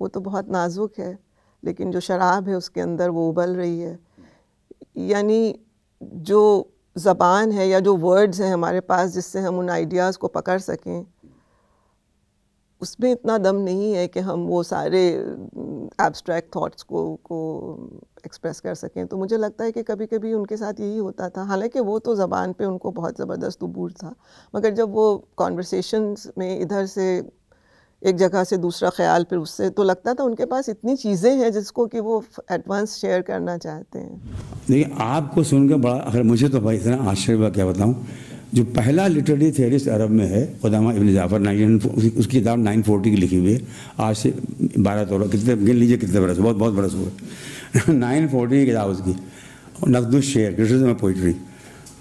वो तो बहुत नाजुक है लेकिन जो शराब है उसके अंदर वो उबल रही है यानी जो ज़बान है या जो वर्ड्स हैं हमारे पास जिससे हम उन आइडियाज़ को पकड़ सकें उसमें इतना दम नहीं है कि हम वो सारे एब्स्ट्रैक्ट थॉट्स को को एक्सप्रेस कर सकें तो मुझे लगता है कि कभी कभी उनके साथ यही होता था हालांकि वो तो ज़बान पे उनको बहुत ज़बरदस्त अबूर था मगर जब वो कॉन्वर्सेशन में इधर से एक जगह से दूसरा ख्याल फिर उससे तो लगता था उनके पास इतनी चीज़ें हैं जिसको कि वो एडवांस शेयर करना चाहते हैं देखिए आपको सुनकर बड़ा अगर मुझे तो भाई इतना आश्चर्य हुआ क्या बताऊँ जो पहला लिटरेरी थेरिस्ट अरब में है खुदामा इबन जाफ़र नाइन उसकी किताब नाइन फोर्टी की लिखी हुई है आज से बारह तोड़ो कितने गिन लीजिए कितने बरस बहुत बहुत बरस हुए नाइन फोर्टी की किताब उसकी नकद शेयर क्रिटिसिज्म ऑफ पोइट्री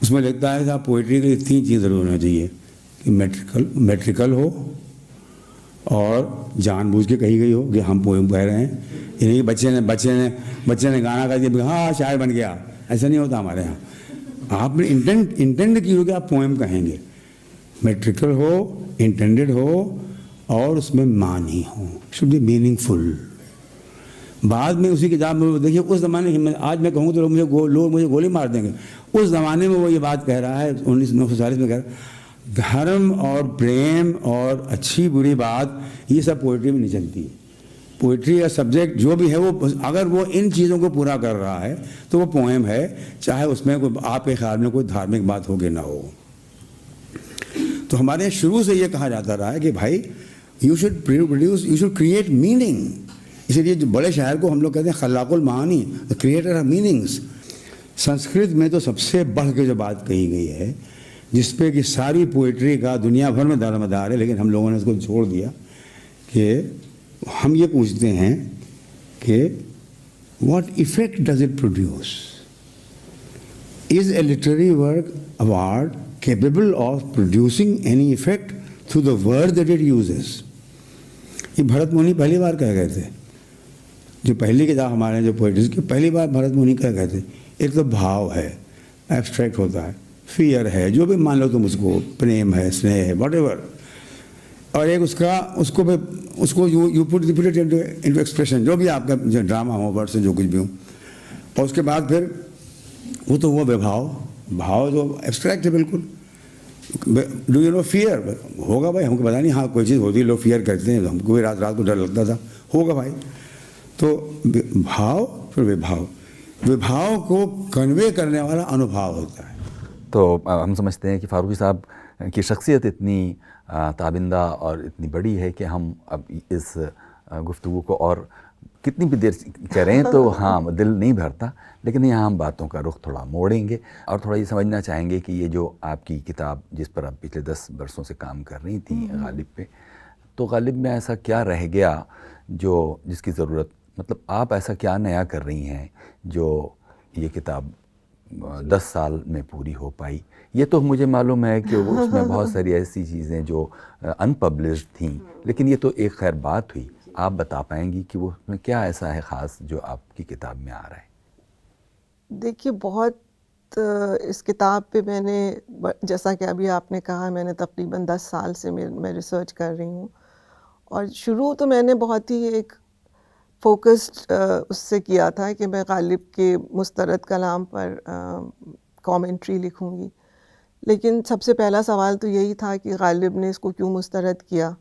उसमें लिखता है कि आप पोइट्री के लिए तीन चीज़ ज़रूर होना चाहिए कि मेट्रिकल मेट्रिकल हो और जानबूझ के कही गई हो कि हम पोएम कह रहे हैं यानी बच्चे ने बच्चे ने बच्चे ने गाना गा दिया हाँ शायर बन गया ऐसा नहीं होता हमारे यहाँ आपने इंटेंड इंटेंड की हो कि आप पोएम कहेंगे मेट्रिकल हो इंटेंडेड हो और उसमें मानी हो शुड बी मीनिंगफुल बाद में उसी किताब में देखिए उस ज़माने की आज मैं कहूँ तो लोग मुझे लोग मुझे गोली मार देंगे उस ज़माने में वो ये बात कह रहा है उन्नीस नौ सौ चालीस में कह रहा है धर्म और प्रेम और अच्छी बुरी बात ये सब पोइट्री में नहीं चलती है पोइट्री या सब्जेक्ट जो भी है वो अगर वो इन चीज़ों को पूरा कर रहा है तो वो पोएम है चाहे उसमें कोई आपके ख्याल में कोई धार्मिक बात होगी ना हो तो हमारे शुरू से ये कहा जाता रहा है कि भाई you should produce you should create meaning इसीलिए जो बड़े शायर को हम लोग कहते हैं खलाकुल महानी the creator of meanings Sanskrit में तो सबसे बढ़ के जो बात कही गई है जिस पे कि सारी पोइट्री का दुनिया भर में मदार है लेकिन हम लोगों ने उसको छोड़ दिया कि हम ये पूछते हैं कि what effect does it produce is a literary work award capable of producing any effect through the word that it it ये भरत मुनि पहली बार कह गए थे जो पहली किताब हमारे जो पोइट्री की पहली बार भरत मुनि कह गए थे एक तो भाव है एब्स्ट्रैक्ट होता है फियर है जो भी मान लो तुम उसको प्रेम है स्नेह है वॉट और एक उसका उसको भी उसको you you put put it into expression जो भी आपका जो ड्रामा हो वर्ड्स जो कुछ भी हो और उसके बाद फिर वो तो वो विभाव भाव जो तो एब्सट्रैक्ट है बिल्कुल डू यू नो फियर होगा भाई हमको पता नहीं हाँ कोई चीज़ होती है लोग फियर करते हैं हमको भी रात रात को डर लगता था होगा भाई तो भाव फिर विभाव विभाव को कन्वे करने वाला अनुभाव होता है तो हम समझते हैं कि फारूकी साहब की शख्सियत इतनी ताबिंदा और इतनी बड़ी है कि हम अब इस गुफ्तु को और कितनी भी देर करें तो हाँ दिल नहीं भरता लेकिन यहाँ हम बातों का रुख थोड़ा मोड़ेंगे और थोड़ा ये समझना चाहेंगे कि ये जो आपकी किताब जिस पर आप पिछले दस बरसों से काम कर रही थी हम्म। गालिब पे तो गालिब में ऐसा क्या रह गया जो जिसकी ज़रूरत मतलब आप ऐसा क्या नया कर रही हैं जो ये किताब दस साल में पूरी हो पाई ये तो मुझे मालूम है कि उसमें बहुत सारी ऐसी चीज़ें जो अनपब्लिश थी लेकिन ये तो एक खैर बात हुई आप बता पाएंगी कि वो उसमें क्या ऐसा है ख़ास जो आपकी किताब में आ रहा है देखिए बहुत इस किताब पे मैंने जैसा कि अभी आपने कहा मैंने तकरीबन दस साल से मैं रिसर्च कर रही हूँ और शुरू तो मैंने बहुत ही एक फोकस्ड uh, उससे किया था कि मैं गालिब के मुस्तरद कलाम पर कमेंट्री लिखूँगी लेकिन सबसे पहला सवाल तो यही था कि गालिब ने इसको क्यों मुस्तरद किया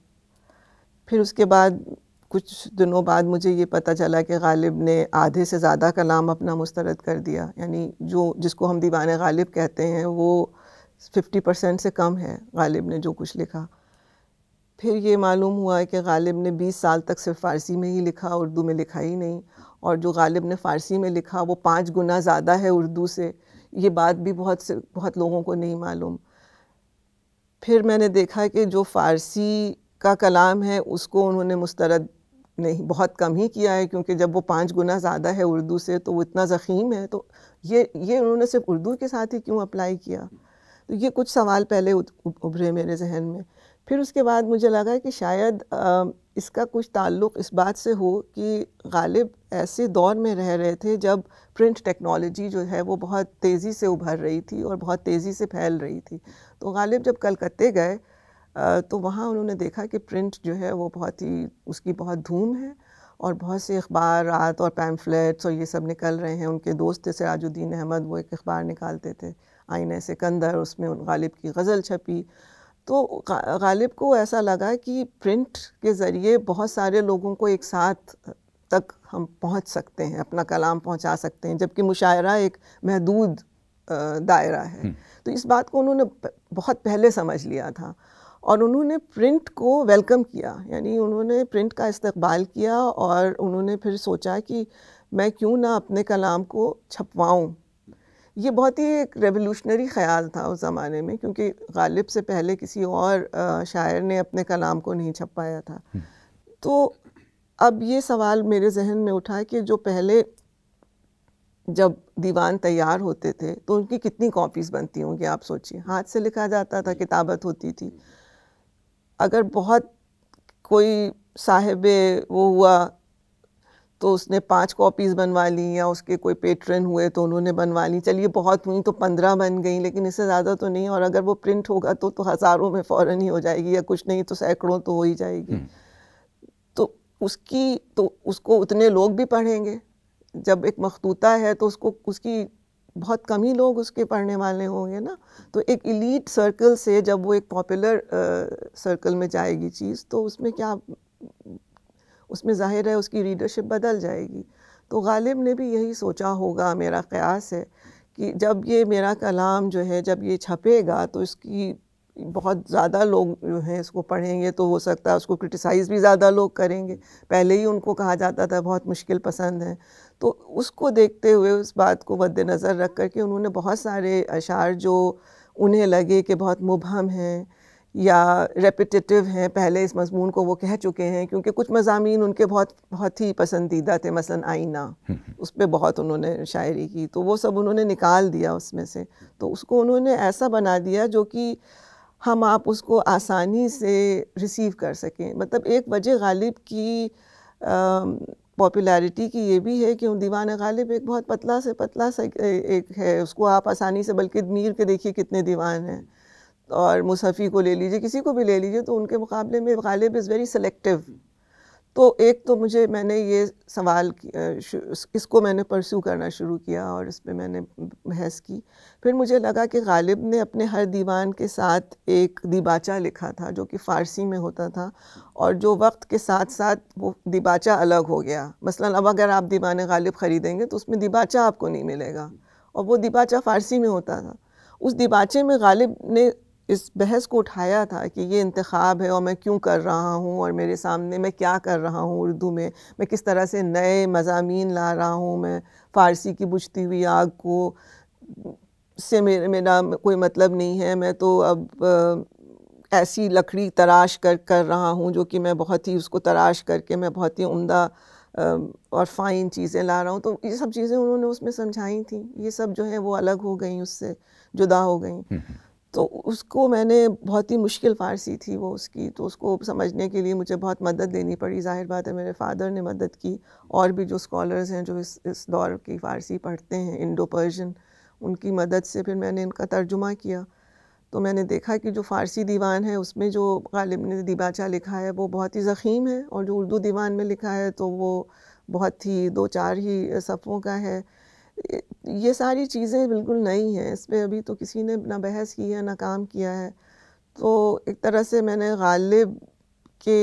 फिर उसके बाद कुछ दिनों बाद मुझे ये पता चला कि गालिब ने आधे से ज़्यादा कलाम अपना मुस्तरद कर दिया यानी जो जिसको हम दीवान गालिब कहते हैं वो फिफ्टी परसेंट से कम है गालिब ने जो कुछ लिखा फिर ये मालूम हुआ कि गालिब ने 20 साल तक सिर्फ फ़ारसी में ही लिखा उर्दू में लिखा ही नहीं और जो गालिब ने फ़ारसी में लिखा वो पाँच गुना ज़्यादा है उर्दू से ये बात भी बहुत से बहुत लोगों को नहीं मालूम फिर मैंने देखा कि जो फ़ारसी का कलाम है उसको उन्होंने मुस्तरद नहीं बहुत कम ही किया है क्योंकि जब वो पाँच गुना ज़्यादा है उर्दू से तो वो इतना ज़ख़ीम है तो ये ये उन्होंने सिर्फ उर्दू के साथ ही क्यों अप्लाई किया तो ये कुछ सवाल पहले उभरे मेरे जहन में फिर उसके बाद मुझे लगा कि शायद आ, इसका कुछ ताल्लुक इस बात से हो कि गालिब ऐसे दौर में रह रहे थे जब प्रिंट टेक्नोलॉजी जो है वो बहुत तेज़ी से उभर रही थी और बहुत तेज़ी से फैल रही थी तो गालिब जब कलकत्ते गए तो वहाँ उन्होंने देखा कि प्रिंट जो है वो बहुत ही उसकी बहुत धूम है और बहुत से अखबार और पैम्फलेट्स और ये सब निकल रहे हैं उनके दोस्त थे सराजुद्दीन अहमद वो एक अखबार निकालते थे आईने सिकंदर उसमें उन गालिब की गज़ल छपी तो गालिब को ऐसा लगा कि प्रिंट के ज़रिए बहुत सारे लोगों को एक साथ तक हम पहुंच सकते हैं अपना कलाम पहुंचा सकते हैं जबकि मुशायरा एक महदूद दायरा है हम्म। तो इस बात को उन्होंने बहुत पहले समझ लिया था और उन्होंने प्रिंट को वेलकम किया यानी उन्होंने प्रिंट का इस्तकबाल किया और उन्होंने फिर सोचा कि मैं क्यों ना अपने कलाम को छपवाऊँ ये बहुत ही एक रेवोल्यूशनरी ख्याल था उस ज़माने में क्योंकि गालिब से पहले किसी और शायर ने अपने कलाम को नहीं छपाया था हम्म। तो अब ये सवाल मेरे जहन में उठा कि जो पहले जब दीवान तैयार होते थे तो उनकी कितनी कॉपीज़ बनती होंगी आप सोचिए हाथ से लिखा जाता था किताबत होती थी अगर बहुत कोई साहिब वो हुआ तो उसने पांच कॉपीज़ बनवा ली या उसके कोई पेट्रन हुए तो उन्होंने बनवा ली चलिए बहुत हुई तो पंद्रह बन गई लेकिन इससे ज़्यादा तो नहीं और अगर वो प्रिंट होगा तो तो हज़ारों में फ़ौर ही हो जाएगी या कुछ नहीं तो सैकड़ों तो हो ही जाएगी हम्म। तो उसकी तो उसको उतने लोग भी पढ़ेंगे जब एक मखतूता है तो उसको उसकी बहुत कम ही लोग उसके पढ़ने वाले होंगे ना तो एक इलीट सर्कल से जब वो एक पॉपुलर सर्कल में जाएगी चीज़ तो उसमें क्या उसमें ज़ाहिर है उसकी रीडरशिप बदल जाएगी तो गालिब ने भी यही सोचा होगा मेरा क़यास है कि जब ये मेरा कलाम जो है जब ये छपेगा तो इसकी बहुत ज़्यादा लोग जो हैं इसको पढ़ेंगे तो हो सकता है उसको क्रिटिसाइज़ भी ज़्यादा लोग करेंगे पहले ही उनको कहा जाता था बहुत मुश्किल पसंद है तो उसको देखते हुए उस बात को मद्दनज़र रख कर के उन्होंने बहुत सारे अशार जो उन्हें लगे कि बहुत मुबहम हैं या रेपिटेटिव हैं पहले इस मजमून को वो कह चुके हैं क्योंकि कुछ मजामी उनके बहुत बहुत ही पसंदीदा थे मसलन आईना उस पर बहुत उन्होंने शायरी की तो वो सब उन्होंने निकाल दिया उसमें से तो उसको उन्होंने ऐसा बना दिया जो कि हम आप उसको आसानी से रिसीव कर सकें मतलब एक वजह गालिब की पॉपुलैरिटी की ये भी है कि दीवान गालिब एक बहुत पतला से पतला सा एक है उसको आप आसानी से बल्कि मीर के देखिए कितने दीवान हैं और मुसफ़ी को ले लीजिए किसी को भी ले लीजिए तो उनके मुकाबले में गालिब इज़ वेरी सेलेक्टिव तो एक तो मुझे मैंने ये सवाल इसको मैंने परस्यू करना शुरू किया और इस पर मैंने बहस की फिर मुझे लगा कि गालिब ने अपने हर दीवान के साथ एक दिबाचा लिखा था जो कि फ़ारसी में होता था और जो वक्त के साथ साथ वो दिबाचा अलग हो गया मसलन अब अगर आप दीवान गालिब ख़रीदेंगे तो उसमें दिबाचा आपको नहीं मिलेगा और वो दिबाचा फ़ारसी में होता था उस दिबाचे में गालिब ने इस बहस को उठाया था कि ये इंतखब है और मैं क्यों कर रहा हूँ और मेरे सामने मैं क्या कर रहा हूँ उर्दू में मैं किस तरह से नए मजामी ला रहा हूँ मैं फ़ारसी की बुझती हुई आग को से मेरे मेरा कोई मतलब नहीं है मैं तो अब ऐसी लकड़ी तराश कर कर रहा हूँ जो कि मैं बहुत ही उसको तराश करके मैं बहुत ही उमदा और फ़ाइन चीज़ें ला रहा हूँ तो ये सब चीज़ें उन्होंने उसमें समझाई थी ये सब जो है वो अलग हो गई उससे जुदा हो गई हम्म, हम्म। तो उसको मैंने बहुत ही मुश्किल फ़ारसी थी वो उसकी तो उसको समझने के लिए मुझे बहुत मदद देनी पड़ी ज़ाहिर बात है मेरे फादर ने मदद की और भी जो स्कॉलर्स हैं जो इस इस दौर की फ़ारसी पढ़ते हैं इंडो पर्शियन उनकी मदद से फिर मैंने इनका तर्जुमा किया तो मैंने देखा कि जो फ़ारसी दीवान है उसमें जो गालिब ने दिबाचा लिखा है वो बहुत ही ज़ख़ीम है और जो उर्दू दीवान में लिखा है तो वो बहुत ही दो चार ही सफ़ों का है ये सारी चीज़ें बिल्कुल नई हैं इस पर अभी तो किसी ने ना बहस की है ना काम किया है तो एक तरह से मैंने गालिब के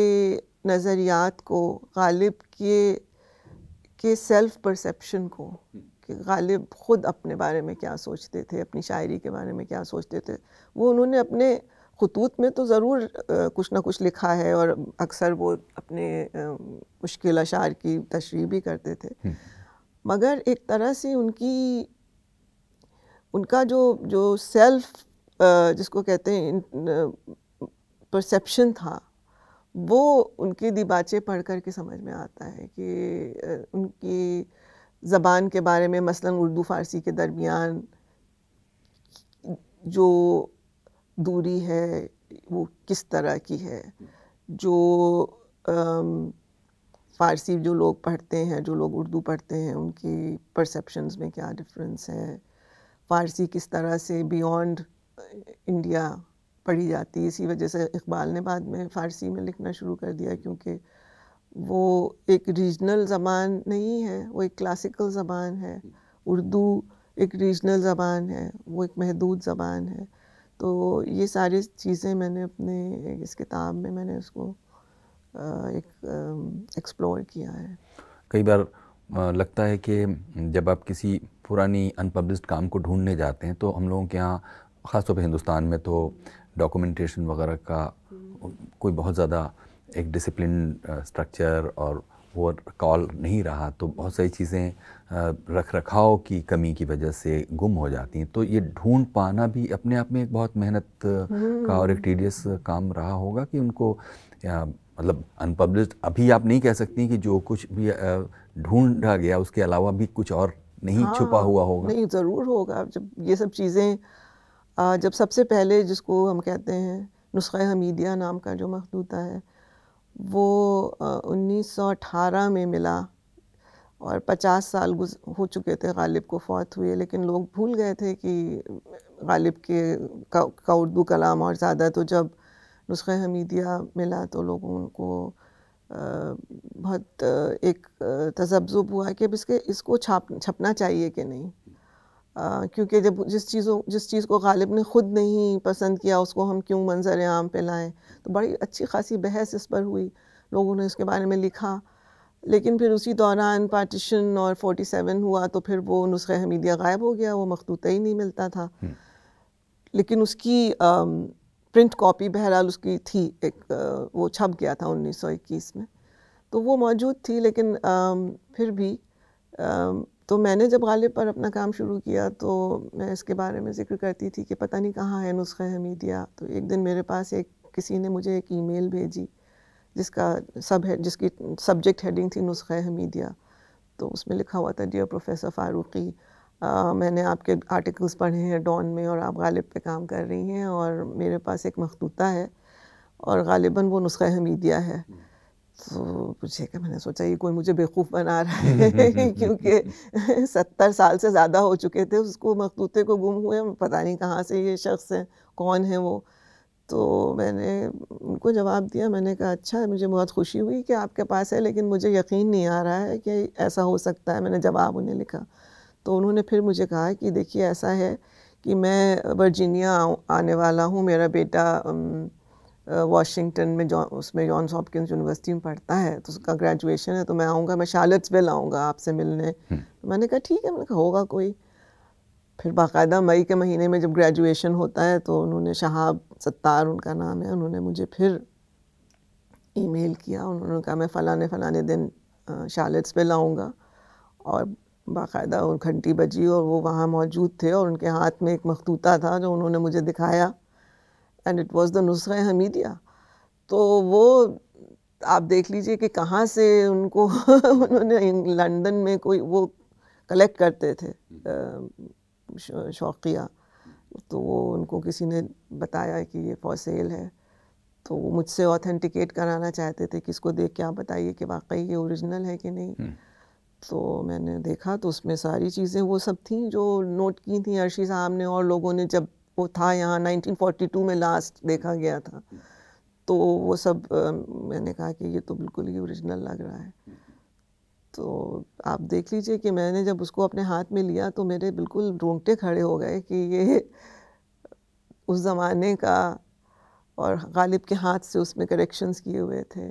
नज़रियात को गालिब के के सेल्फ़ परसेप्शन को कि गालिब ख़ुद अपने बारे में क्या सोचते थे अपनी शायरी के बारे में क्या सोचते थे वो उन्होंने अपने खतूत में तो ज़रूर कुछ ना कुछ लिखा है और अक्सर वो अपने मुश्किल अशार की तशरी भी करते थे मगर एक तरह से उनकी उनका जो जो सेल्फ जिसको कहते हैं परसेप्शन था वो उनके दिबाचे पढ़ कर के समझ में आता है कि उनकी ज़बान के बारे में मसलन उर्दू फ़ारसी के दरमियान जो दूरी है वो किस तरह की है जो आ, फ़ारसी जो लोग पढ़ते हैं जो लोग उर्दू पढ़ते हैं उनकी परसेप्शंस में क्या डिफरेंस है फ़ारसी किस तरह से बियॉन्ड इंडिया पढ़ी जाती है इसी वजह से इकबाल ने बाद में फ़ारसी में लिखना शुरू कर दिया क्योंकि वो एक रीजनल ज़बान नहीं है वो एक क्लासिकल ज़बान है उर्दू एक रीजनल ज़बान है वो एक महदूद ज़बान है तो ये सारी चीज़ें मैंने अपने इस किताब में मैंने उसको एक एक्सप्लोर किया है कई बार लगता है कि जब आप किसी पुरानी अनपब्लिश काम को ढूंढने जाते हैं तो हम लोगों के यहाँ ख़ासतौर पर हिंदुस्तान में तो डॉक्यूमेंटेशन वगैरह का कोई बहुत ज़्यादा एक डिसिप्लिन स्ट्रक्चर और वो कॉल नहीं रहा तो बहुत सारी चीज़ें रख रखाव की कमी की वजह से गुम हो जाती हैं तो ये ढूंढ पाना भी अपने आप में एक बहुत मेहनत का और एक टीडियस हम्म। काम रहा होगा कि उनको मतलब अनपब्लिश अभी आप नहीं कह सकती कि जो कुछ भी ढूंढा गया उसके अलावा भी कुछ और नहीं हाँ, छुपा हुआ होगा नहीं ज़रूर होगा जब ये सब चीज़ें जब सबसे पहले जिसको हम कहते हैं नुस्खा हमीदिया नाम का जो मखदूता है वो उन्नीस सौ अठारह में मिला और पचास साल हो चुके थे गालिब को फौत हुए लेकिन लोग भूल गए थे कि गालिब के का, का उर्दू कलाम और ज़्यादा तो जब नुस्ख़े हमीदिया मिला तो लोगों को बहुत एक तजब्ज़ुब हुआ कि अब इसके इसको छाप छपना चाहिए कि नहीं क्योंकि जब जिस चीज़ों जिस चीज़ को गालिब ने ख़ुद नहीं पसंद किया उसको हम क्यों मंजर आम पे लाएँ तो बड़ी अच्छी खासी बहस इस पर हुई लोगों ने इसके बारे में लिखा लेकिन फिर उसी दौरान पार्टीशन और 47 हुआ तो फिर वो नुस्ख़े हमीदिया गायब हो गया वो मखतूत ही नहीं मिलता था लेकिन उसकी प्रिंट कॉपी बहरहाल उसकी थी एक वो छप गया था 1921 में तो वो मौजूद थी लेकिन फिर भी तो मैंने जब गालिब पर अपना काम शुरू किया तो मैं इसके बारे में जिक्र करती थी कि पता नहीं कहाँ है नुस्ख़े हमीदिया तो एक दिन मेरे पास एक किसी ने मुझे एक ईमेल भेजी जिसका सब है जिसकी सब्जेक्ट हेडिंग थी नुस्ख़े हमीदिया तो उसमें लिखा हुआ था डियर प्रोफेसर फ़ारूकी आ, मैंने आपके आर्टिकल्स पढ़े हैं डॉन में और आप गालिब पे काम कर रही हैं और मेरे पास एक मखतूता है और गालिबा वो नुस्खा हमीदिया है हम्म। तो पूछे कि मैंने सोचा ये कोई मुझे बेवकूफ़ बना रहा है क्योंकि सत्तर साल से ज़्यादा हो चुके थे उसको मखतूते को गुम हुए पता नहीं कहाँ से ये शख्स हैं कौन है वो तो मैंने उनको जवाब दिया मैंने कहा अच्छा मुझे बहुत खुशी हुई कि आपके पास है लेकिन मुझे यकीन नहीं आ रहा है कि ऐसा हो सकता है मैंने जवाब उन्हें लिखा तो उन्होंने फिर मुझे कहा कि देखिए ऐसा है कि मैं वर्जीनिया आने वाला हूँ मेरा बेटा वाशिंगटन में जॉ उसमें जॉन्स हॉपकिंस यूनिवर्सिटी में पढ़ता है तो उसका ग्रेजुएशन है तो मैं आऊँगा मैं शालट्स शार्लट्सविल आऊँगा आपसे मिलने हम्म। तो मैंने कहा ठीक है मैंने कहा होगा कोई फिर बाकायदा मई के महीने में जब ग्रेजुएशन होता है तो उन्होंने शहाब सत्तार उनका नाम है उन्होंने मुझे फिर ईमेल किया उन्होंने कहा मैं फ़लाने फ़लाने दिन शार्लट्सविल आऊँगा और बाकायदा और घंटी बजी और वो वहाँ मौजूद थे और उनके हाथ में एक मखतूता था जो उन्होंने मुझे दिखाया एंड इट वाज द नुस्खा हमीदिया तो वो आप देख लीजिए कि कहाँ से उनको उन्होंने लंदन में कोई वो कलेक्ट करते थे शौकिया तो वो उनको किसी ने बताया कि ये फॉर सेल है तो वो मुझसे ऑथेंटिकेट कराना चाहते थे कि इसको देख के आप बताइए कि वाकई ये ओरिजिनल है कि नहीं हम्म। तो मैंने देखा तो उसमें सारी चीज़ें वो सब थी जो नोट की थी अर्शी साहब ने और लोगों ने जब वो था यहाँ 1942 में लास्ट देखा गया था तो वो सब आ, मैंने कहा कि ये तो बिल्कुल ही ओरिजिनल लग रहा है तो आप देख लीजिए कि मैंने जब उसको अपने हाथ में लिया तो मेरे बिल्कुल रोंगटे खड़े हो गए कि ये उस ज़माने का और गालिब के हाथ से उसमें करेक्शंस किए हुए थे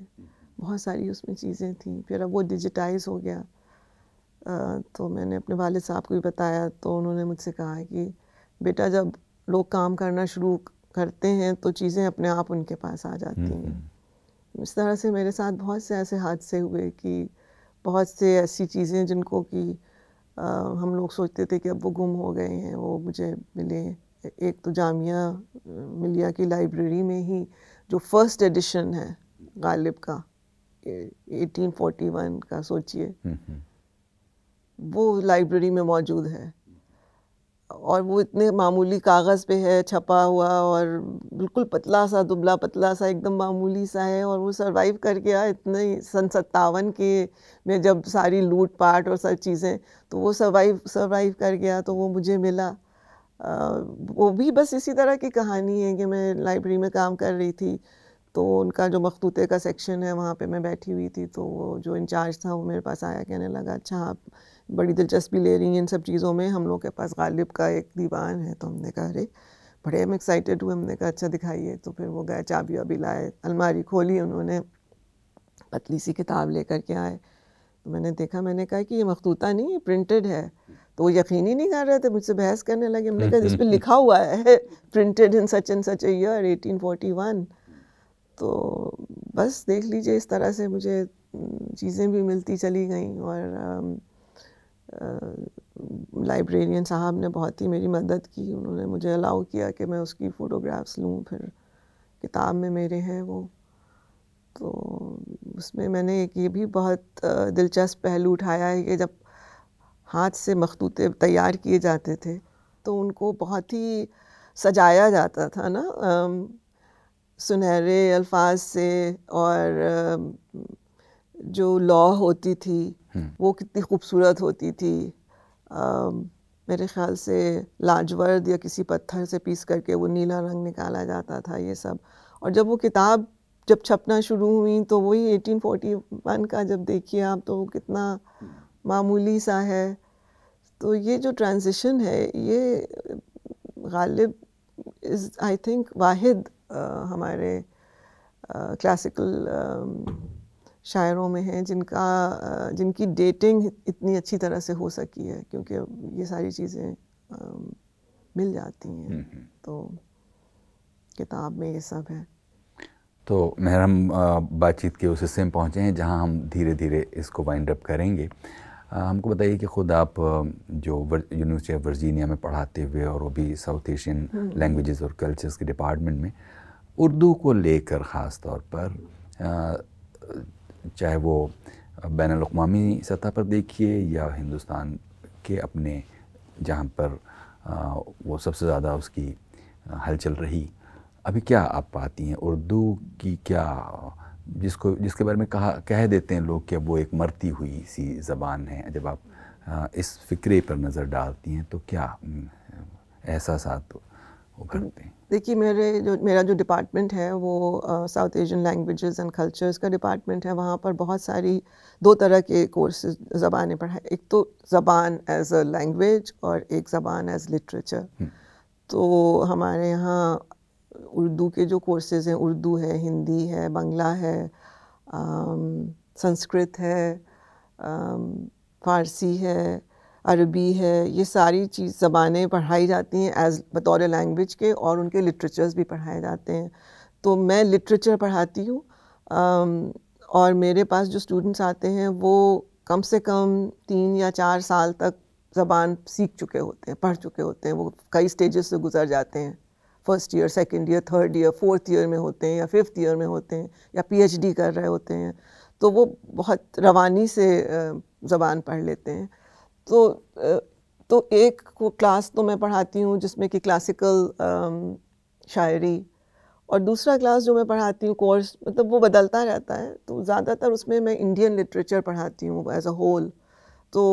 बहुत सारी उसमें चीज़ें थी फिर अब वो डिजिटाइज हो गया तो मैंने अपने वाल साहब को भी बताया तो उन्होंने मुझसे कहा कि बेटा जब लोग काम करना शुरू करते हैं तो चीज़ें अपने आप उनके पास आ जाती हम्म, हैं हम्म। इस तरह से मेरे साथ बहुत से ऐसे हादसे हुए कि बहुत से ऐसी चीज़ें जिनको कि हम लोग सोचते थे कि अब वो गुम हो गए हैं वो मुझे मिले एक तो जामिया मिलिया की लाइब्रेरी में ही जो फर्स्ट एडिशन है गालिब का 1841 का सोचिए हम्म, वो लाइब्रेरी में मौजूद है और वो इतने मामूली कागज़ पे है छपा हुआ और बिल्कुल पतला सा दुबला पतला सा एकदम मामूली सा है और वो सरवाइव कर गया इतने सन सत्तावन के में जब सारी लूट पाट और सब चीज़ें तो वो सरवाइव सरवाइव कर गया तो वो मुझे मिला आ, वो भी बस इसी तरह की कहानी है कि मैं लाइब्रेरी में काम कर रही थी तो उनका जो मखतूते का सेक्शन है वहाँ पे मैं बैठी हुई थी तो वो जो इंचार्ज था वो मेरे पास आया कहने लगा अच्छा आप हाँ, बड़ी दिलचस्पी ले रही हैं इन सब चीज़ों में हम लोग के पास गालिब का एक दीवान है तो हमने कहा अरे बड़े हम एक्साइटेड हुए हमने कहा अच्छा दिखाइए तो फिर वो गए चाबी वाबी लाए अलमारी खोली उन्होंने पतली सी किताब लेकर के आए तो मैंने देखा मैंने कहा कि ये मखतूता नहीं है प्रिंटेड है तो वो यकीन ही नहीं कर रहे थे मुझसे बहस करने लगे हमने कहा जिस पर लिखा हुआ है printed in such and such year eighteen forty one तो बस देख लीजिए इस तरह से मुझे चीज़ें भी मिलती चली गई और लाइब्रेरियन साहब ने बहुत ही मेरी मदद की उन्होंने मुझे अलाउ किया कि मैं उसकी फ़ोटोग्राफ्स लूँ फिर किताब में मेरे हैं वो तो उसमें मैंने एक ये भी बहुत दिलचस्प पहलू उठाया है कि जब हाथ से मखतूते तैयार किए जाते थे तो उनको बहुत ही सजाया जाता था ना सुनहरे अल्फाज से और जो लॉ होती थी हम्म। वो कितनी खूबसूरत होती थी आ, मेरे ख्याल से लाजवर्द या किसी पत्थर से पीस करके वो नीला रंग निकाला जाता था ये सब और जब वो किताब जब छपना शुरू हुई तो वही 1841 का जब देखिए आप तो कितना मामूली सा है तो ये जो ट्रांजिशन है ये गालिब इज़ आई थिंक वाहिद हमारे क्लासिकल शायरों में हैं जिनका जिनकी डेटिंग इतनी अच्छी तरह से हो सकी है क्योंकि ये सारी चीज़ें मिल जाती हैं हम्म, हम्म। तो किताब में ये सब है तो महरम बातचीत के उस हिस्से में पहुँचे हैं जहाँ हम धीरे धीरे इसको वाइंड अप करेंगे हमको बताइए कि ख़ुद आप जो यूनिवर्सिटी ऑफ वर्जीनिया में पढ़ाते हुए और वो भी साउथ एशियन लैंग्वेजेस और कल्चर्स के डिपार्टमेंट में उर्दू को लेकर ख़ास तौर पर चाहे वो बैन अवी सतह पर देखिए या हिंदुस्तान के अपने जहाँ पर वो सबसे ज़्यादा उसकी हलचल रही अभी क्या आप पाती हैं उर्दू की क्या जिसको जिसके बारे में कहा कह देते हैं लोग कि वो एक मरती हुई सी ज़बान है जब आप इस फ़िक्रे पर नज़र डालती हैं तो क्या एहसास तो उभरते हैं देखिए मेरे जो मेरा जो डिपार्टमेंट है वो South Asian languages and cultures का डिपार्टमेंट है वहाँ पर बहुत सारी दो तरह के कोर्स ज़बानें पढ़ाए एक तो ज़बान एज अ लैंग्वेज और एक ज़बान एज लिटरेचर हम्म। तो हमारे यहाँ उर्दू के जो कोर्सेज़ हैं उर्दू है हिंदी है बंगला है आम, संस्कृत है आम, फारसी है अरबी है ये सारी चीज़ ज़बानें पढ़ाई जाती हैं एज बतौर लैंग्वेज के और उनके लिटरेचर्स भी पढ़ाए जाते हैं तो मैं लिटरेचर पढ़ाती हूँ और मेरे पास जो स्टूडेंट्स आते हैं वो कम से कम तीन या चार साल तक ज़बान सीख चुके होते हैं पढ़ चुके होते हैं वो कई स्टेजेस से गुजर जाते हैं first year second year third year fourth year में होते हैं या फिफ्थ ईयर में होते हैं या पीएचडी कर रहे होते हैं तो वो बहुत रवानी से ज़बान पढ़ लेते हैं तो तो एक क्लास तो मैं पढ़ाती हूँ जिसमें कि क्लासिकल शायरी और दूसरा क्लास जो मैं पढ़ाती हूँ कोर्स मतलब वो बदलता रहता है तो ज़्यादातर उसमें मैं इंडियन लिटरेचर पढ़ाती हूँ एज अ होल तो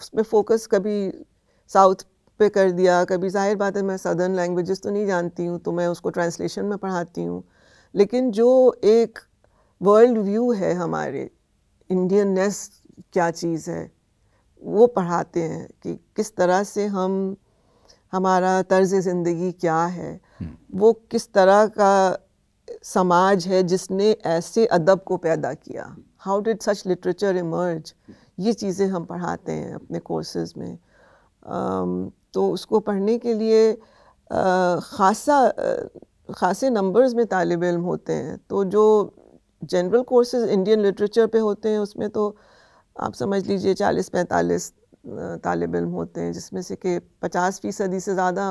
उसमें फोकस कभी साउथ पे कर दिया कभी जाहिर बात है मैं सदर्न लैंग्वेजेस तो नहीं जानती हूँ तो मैं उसको ट्रांसलेशन में पढ़ाती हूँ लेकिन जो एक वर्ल्ड व्यू है हमारे इंडियननेस क्या चीज़ है वो पढ़ाते हैं कि किस तरह से हम हमारा तर्ज ज़िंदगी क्या है हम्म। वो किस तरह का समाज है जिसने ऐसे अदब को पैदा किया how did such literature emerge ये चीज़ें हम पढ़ाते हैं अपने कोर्सेज में um, तो उसको पढ़ने के लिए खासा ख़ास खासे नंबर्स में तालब इम होते हैं तो जो जनरल कोर्सेज इंडियन लिटरेचर पे होते हैं उसमें तो आप समझ लीजिए चालीस पैंतालीस तालब इम होते हैं जिसमें से कि पचास फ़ीसदी से ज़्यादा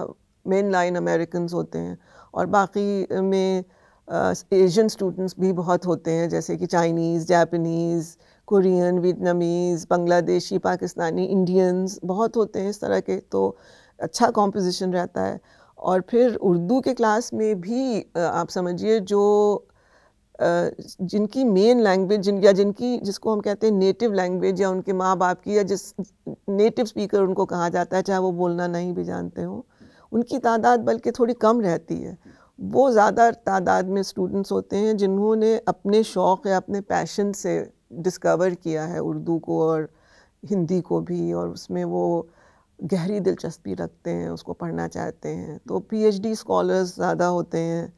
मेन लाइन अमेरिकन होते हैं और बाकी में एशियन स्टूडेंट्स भी बहुत होते हैं जैसे कि Chinese Japanese Korean Vietnamese Bangladeshi Pakistani Indians बहुत होते हैं इस तरह के तो अच्छा कॉम्पोजिशन रहता है और फिर उर्दू के क्लास में भी आप समझिए जो जिनकी मेन लैंग्वेज जिन या जिनकी जिसको हम कहते हैं नेटिव लैंग्वेज या उनके माँ बाप की या जिस नेटिव स्पीकर उनको कहा जाता है चाहे वो बोलना नहीं भी जानते हो उनकी तादाद बल्कि थोड़ी कम रहती है वो ज़्यादा तादाद में स्टूडेंट्स होते हैं जिन्होंने अपने शौक़ या अपने पैशन से डिस्कवर किया है उर्दू को और हिंदी को भी और उसमें वो गहरी दिलचस्पी रखते हैं उसको पढ़ना चाहते हैं तो पीएचडी स्कॉलर्स ज़्यादा होते हैं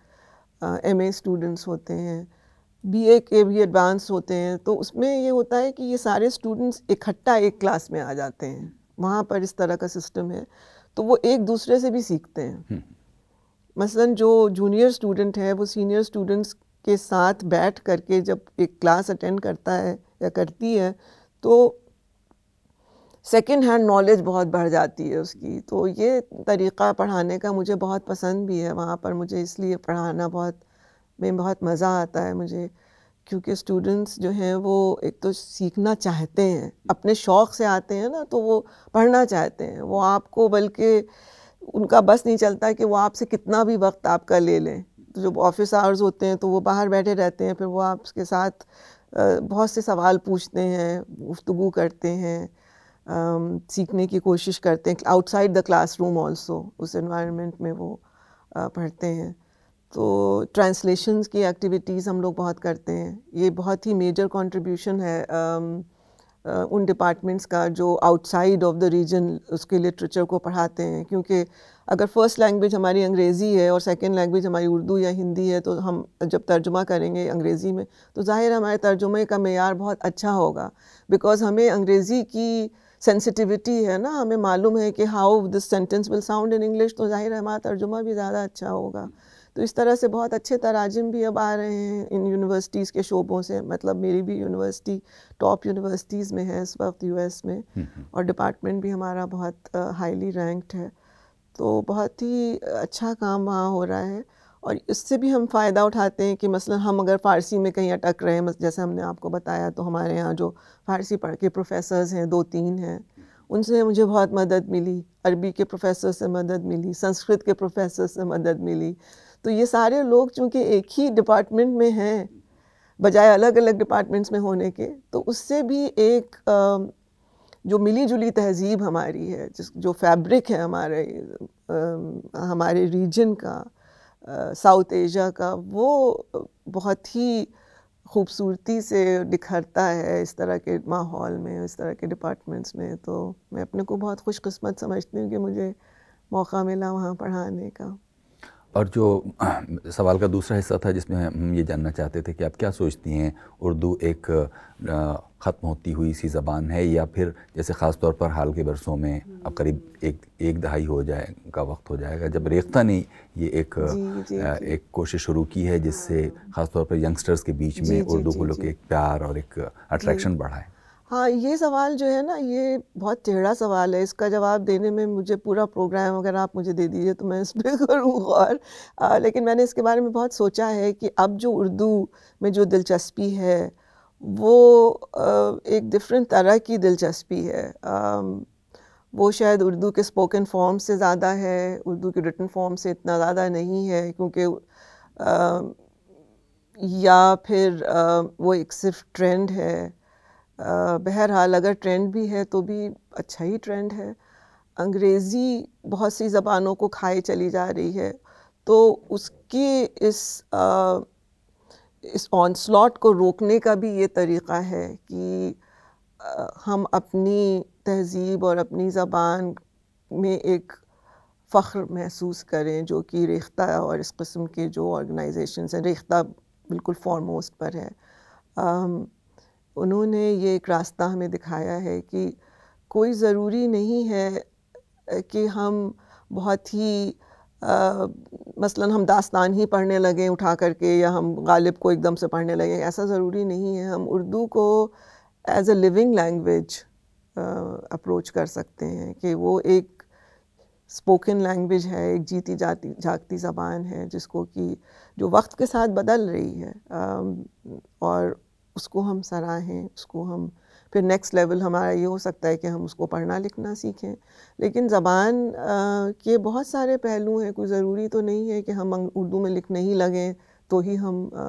एम ए स्टूडेंट्स होते हैं बी ए के भी एडवांस होते हैं तो उसमें ये होता है कि ये सारे स्टूडेंट्स इकट्ठा एक क्लास में आ जाते हैं वहाँ पर इस तरह का सिस्टम है तो वो एक दूसरे से भी सीखते हैं हम्म। मसलन जो जूनियर स्टूडेंट है वो सीनियर स्टूडेंट्स के साथ बैठ करके जब एक क्लास अटेंड करता है या करती है तो सेकेंड हैंड नॉलेज बहुत बढ़ जाती है उसकी तो ये तरीक़ा पढ़ाने का मुझे बहुत पसंद भी है वहाँ पर मुझे इसलिए पढ़ाना बहुत में बहुत मज़ा आता है मुझे क्योंकि स्टूडेंट्स जो हैं वो एक तो सीखना चाहते हैं अपने शौक़ से आते हैं ना तो वो पढ़ना चाहते हैं वो आपको बल्कि उनका बस नहीं चलता कि वो आपसे कितना भी वक्त आपका ले लें तो जब ऑफिस आवर्स होते हैं तो वो बाहर बैठे रहते हैं फिर वो आपके साथ बहुत से सवाल पूछते हैं गुफ्तु करते हैं Um, सीखने की कोशिश करते हैं आउटसाइड द क्लासरूम आल्सो उस एनवायरनमेंट में वो uh, पढ़ते हैं तो ट्रांसलेशंस की एक्टिविटीज़ हम लोग बहुत करते हैं ये बहुत ही मेजर कंट्रीब्यूशन है um, Uh, उन डिपार्टमेंट्स का जो आउटसाइड ऑफ द रीजन उसके लिटरेचर को पढ़ाते हैं क्योंकि अगर फर्स्ट लैंग्वेज हमारी अंग्रेज़ी है और सेकेंड लैंग्वेज हमारी उर्दू या हिंदी है तो हम जब तर्जुमा करेंगे अंग्रेज़ी में तो ज़ाहिर हमारे तर्जुमे का मैार बहुत अच्छा होगा बिकॉज़ हमें अंग्रेज़ी की सेंसिटिविटी है ना हमें मालूम है कि how this sentence will sound in English तो जाहिर है हमारा तर्जुमा भी ज़्यादा अच्छा होगा तो इस तरह से बहुत अच्छे तराजम भी अब आ रहे हैं इन यूनिवर्सिटीज़ के शोबों से मतलब मेरी भी यूनिवर्सिटी टॉप यूनिवर्सिटीज़ में है इस वक्त यू में हम्म, हम्म। और डिपार्टमेंट भी हमारा बहुत हाईली रैंक्ड है तो बहुत ही अच्छा काम वहाँ हो रहा है और इससे भी हम फ़ायदा उठाते हैं कि मसलन हम अगर फ़ारसी में कहीं अटक रहे हैं जैसे हमने आपको बताया तो हमारे यहाँ जो फ़ारसी पढ़ के प्रोफेसर्स हैं दो तीन हैं उनसे मुझे बहुत मदद मिली अरबी के प्रोफेसर से मदद मिली संस्कृत के प्रोफेसर से मदद मिली तो ये सारे लोग चूँकि एक ही डिपार्टमेंट में हैं बजाय अलग अलग डिपार्टमेंट्स में होने के तो उससे भी एक जो मिली जुली तहजीब हमारी है जिस जो फैब्रिक है हमारे हमारे रीजन का साउथ एशिया का वो बहुत ही खूबसूरती से निखरता है इस तरह के माहौल में इस तरह के डिपार्टमेंट्स में तो मैं अपने को बहुत खुशकस्मत समझती हूँ कि मुझे मौका मिला वहाँ पढ़ाने का और जो सवाल का दूसरा हिस्सा था जिसमें हम ये जानना चाहते थे कि आप क्या सोचती हैं उर्दू एक ख़त्म होती हुई सी ज़बान है या फिर जैसे ख़ास तौर पर हाल के बरसों में हम्म। अब करीब एक एक दहाई हो जाए का वक्त हो जाएगा जब रेख्ता ने ये एक जी, जी, एक कोशिश शुरू की है जिससे हाँ। ख़ास तौर पर यंगस्टर्स के बीच में उर्दू को लोग एक प्यार और एक अट्रैक्शन बढ़ा है हाँ ये सवाल जो है ना ये बहुत टेढ़ा सवाल है इसका जवाब देने में मुझे पूरा प्रोग्राम अगर आप मुझे दे दीजिए तो मैं इस पर करूँ और आ, लेकिन मैंने इसके बारे में बहुत सोचा है कि अब जो उर्दू में जो दिलचस्पी है वो आ, एक डिफरेंट तरह की दिलचस्पी है आ, वो शायद उर्दू के स्पोकन फॉर्म से ज़्यादा है उर्दू के रिटन फॉर्म से इतना ज़्यादा नहीं है क्योंकि या फिर वो एक सिर्फ ट्रेंड है बहरहाल अगर ट्रेंड भी है तो भी अच्छा ही ट्रेंड है अंग्रेज़ी बहुत सी ज़बानों को खाए चली जा रही है तो उसके इस आ, इस ऑनस्लॉट को रोकने का भी ये तरीक़ा है कि आ, हम अपनी तहज़ीब और अपनी ज़बान में एक फ़ख्र महसूस करें जो कि रेख्ता और इस कस्म के जो ऑर्गेनाइजेशन हैं रेख्ता बिल्कुल फॉरमोस्ट पर है आ, उन्होंने ये एक रास्ता हमें दिखाया है कि कोई ज़रूरी नहीं है कि हम बहुत ही आ, मसलन हम दास्तान ही पढ़ने लगें उठा करके या हम गालिब को एकदम से पढ़ने लगें ऐसा ज़रूरी नहीं है हम उर्दू को as a living language approach कर सकते हैं कि वो एक स्पोकन लैंग्वेज है एक जीती जाती जागती ज़बान है जिसको कि जो वक्त के साथ बदल रही है आ, और उसको हम सराहें उसको हम फिर नेक्स्ट लेवल हमारा ये हो सकता है कि हम उसको पढ़ना लिखना सीखें लेकिन ज़बान के बहुत सारे पहलू हैं कोई ज़रूरी तो नहीं है कि हम उर्दू में लिखने ही लगें तो ही हम आ,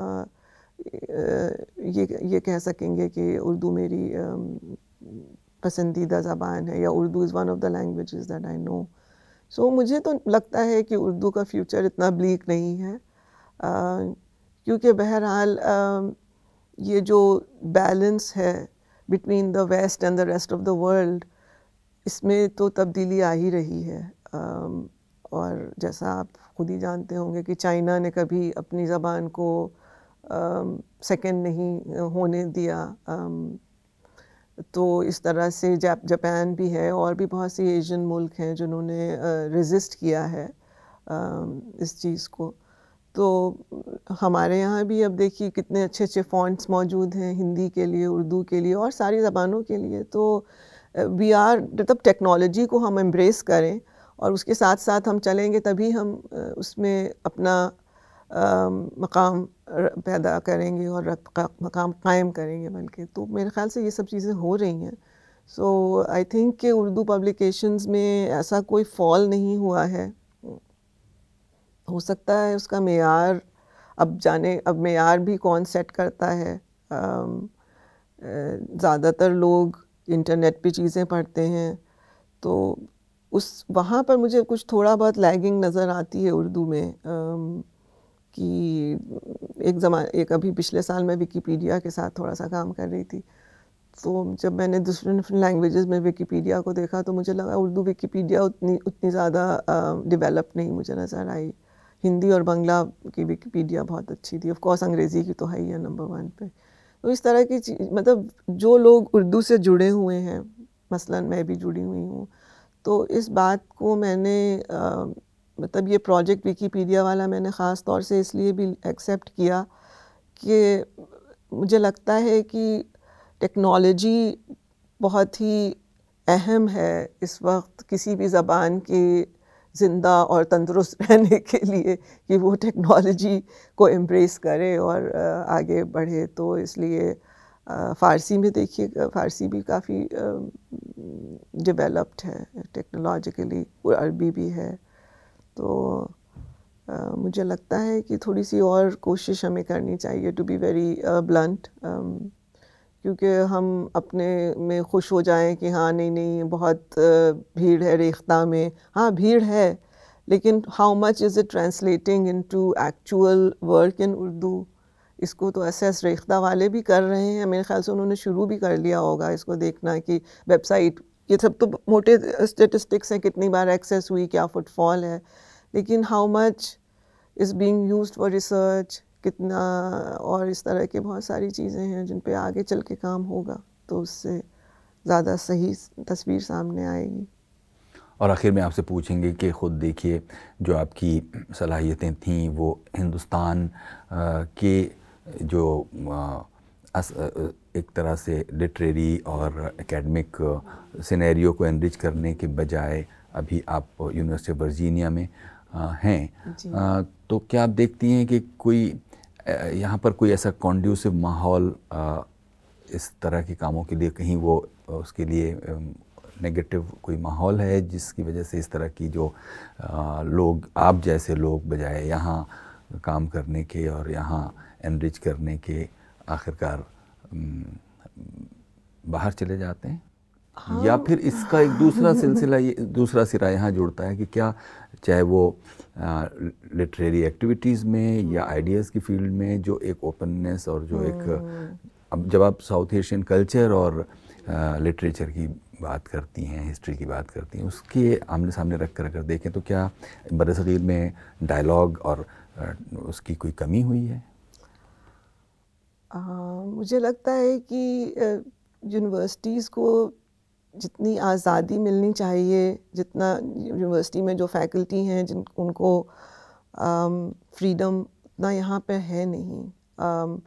ये ये कह सकेंगे कि उर्दू मेरी पसंदीदा ज़बान है या Urdu is one of the language that I know so मुझे तो लगता है कि उर्दू का फ्यूचर इतना ब्लीक नहीं है क्योंकि बहरहाल ये जो बैलेंस है between the West and the rest of the world इसमें तो तब्दीली आ ही रही है um, और जैसा आप खुद ही जानते होंगे कि चाइना ने कभी अपनी ज़बान को सेकेंड um, नहीं होने दिया um, तो इस तरह से जापान भी है और भी बहुत सी एशियन मुल्क हैं जिन्होंने रिज़िस्ट किया है इस चीज़ को तो हमारे यहाँ भी अब देखिए कितने अच्छे अच्छे फॉन्ट्स मौजूद हैं हिंदी के लिए उर्दू के लिए और सारी ज़बानों के लिए तो वी आर मतलब टेक्नोलॉजी को हम एम्ब्रेस करें और उसके साथ साथ हम चलेंगे तभी हम उसमें अपना आ, मकाम पैदा करेंगे और मकाम कायम करेंगे बल्कि तो मेरे ख्याल से ये सब चीज़ें हो रही हैं सो आई थिंक कि उर्दू पब्लिकेशंस में ऐसा कोई फॉल नहीं हुआ है हो सकता है उसका मैार अब जाने अब मैार भी कौन सेट करता है ज़्यादातर लोग इंटरनेट पे चीज़ें पढ़ते हैं तो उस वहाँ पर मुझे कुछ थोड़ा बहुत लैगिंग नज़र आती है उर्दू में कि एक जमा एक अभी पिछले साल मैं विकीपीडिया के साथ थोड़ा सा काम कर रही थी तो जब मैंने दूसरे डिफरेंट लैंग्वेजेस में विकीपीडिया को देखा तो मुझे लगा उर्दू विकीपीडिया उतनी उतनी ज़्यादा डिवेलप नहीं मुझे नज़र आई हिंदी और बंगला की विकीपीडिया बहुत अच्छी थी ऑफकोर्स अंग्रेज़ी की तो है ही है नंबर वन पे तो इस तरह की चीज़ मतलब जो लोग उर्दू से जुड़े हुए हैं मसलन मैं भी जुड़ी हुई हूँ तो इस बात को मैंने आ, मतलब ये प्रोजेक्ट विकीपीडिया वाला मैंने ख़ास तौर से इसलिए भी एक्सेप्ट किया कि मुझे लगता है कि टेक्नोलॉजी बहुत ही अहम है इस वक्त किसी भी ज़बान के ज़िंदा और तंदुरुस्त रहने के लिए कि वो टेक्नोलॉजी को एम्ब्रेस करे और आगे बढ़े तो इसलिए फ़ारसी में देखिए फ़ारसी भी काफ़ी डेवलप्ड है टेक्नोलॉजिकली और अरबी भी है तो मुझे लगता है कि थोड़ी सी और कोशिश हमें करनी चाहिए टू बी वेरी ब्लंट क्योंकि हम अपने में खुश हो जाएं कि हाँ नहीं नहीं बहुत भीड़ है रेख्ता में हाँ भीड़ है लेकिन how much is it translating into actual work in Urdu इसको तो ऐसे ऐसे रेख्ता वाले भी कर रहे हैं मेरे ख्याल से उन्होंने शुरू भी कर लिया होगा इसको देखना कि वेबसाइट ये सब तो मोटे स्टेटिस्टिक्स हैं कितनी बार एक्सेस हुई क्या फुटफॉल है लेकिन how much is being use for research कितना और इस तरह के बहुत सारी चीज़ें हैं जिन पे आगे चल के काम होगा तो उससे ज़्यादा सही तस्वीर सामने आएगी और आखिर में आपसे पूछेंगे कि ख़ुद देखिए जो आपकी सलाहियतें थीं वो हिंदुस्तान के जो एक तरह से लिटरेरी और एकेडमिक सिनेरियो को एनरिच करने के बजाय अभी आप यूनिवर्सिटी ऑफ वर्जीनिया में हैं तो क्या आप देखती हैं कि कोई यहाँ पर कोई ऐसा कॉन्ड्यूसिव माहौल इस तरह के कामों के लिए कहीं वो उसके लिए नेगेटिव कोई माहौल है जिसकी वजह से इस तरह की जो लोग आप जैसे लोग बजाय यहाँ काम करने के और यहाँ एनरिच करने के आखिरकार बाहर चले जाते हैं हाँ। या फिर इसका एक दूसरा सिलसिला ये दूसरा सिरा यहाँ जुड़ता है कि क्या चाहे वो लिटरेरी एक्टिविटीज़ में या आइडियाज़ की फील्ड में जो एक ओपननेस और जो एक हम्म। अब जब आप साउथ एशियन कल्चर और लिटरेचर की बात करती हैं हिस्ट्री की बात करती हैं उसके आमने सामने रख कर अगर देखें तो क्या बरसगीर में डायलॉग और उसकी कोई कमी हुई है आ, मुझे लगता है कि यूनिवर्सिटीज़ को जितनी आज़ादी मिलनी चाहिए जितना यूनिवर्सिटी में जो फैकल्टी हैं जिन उनको फ्रीडम um, उतना यहाँ पर है नहीं um,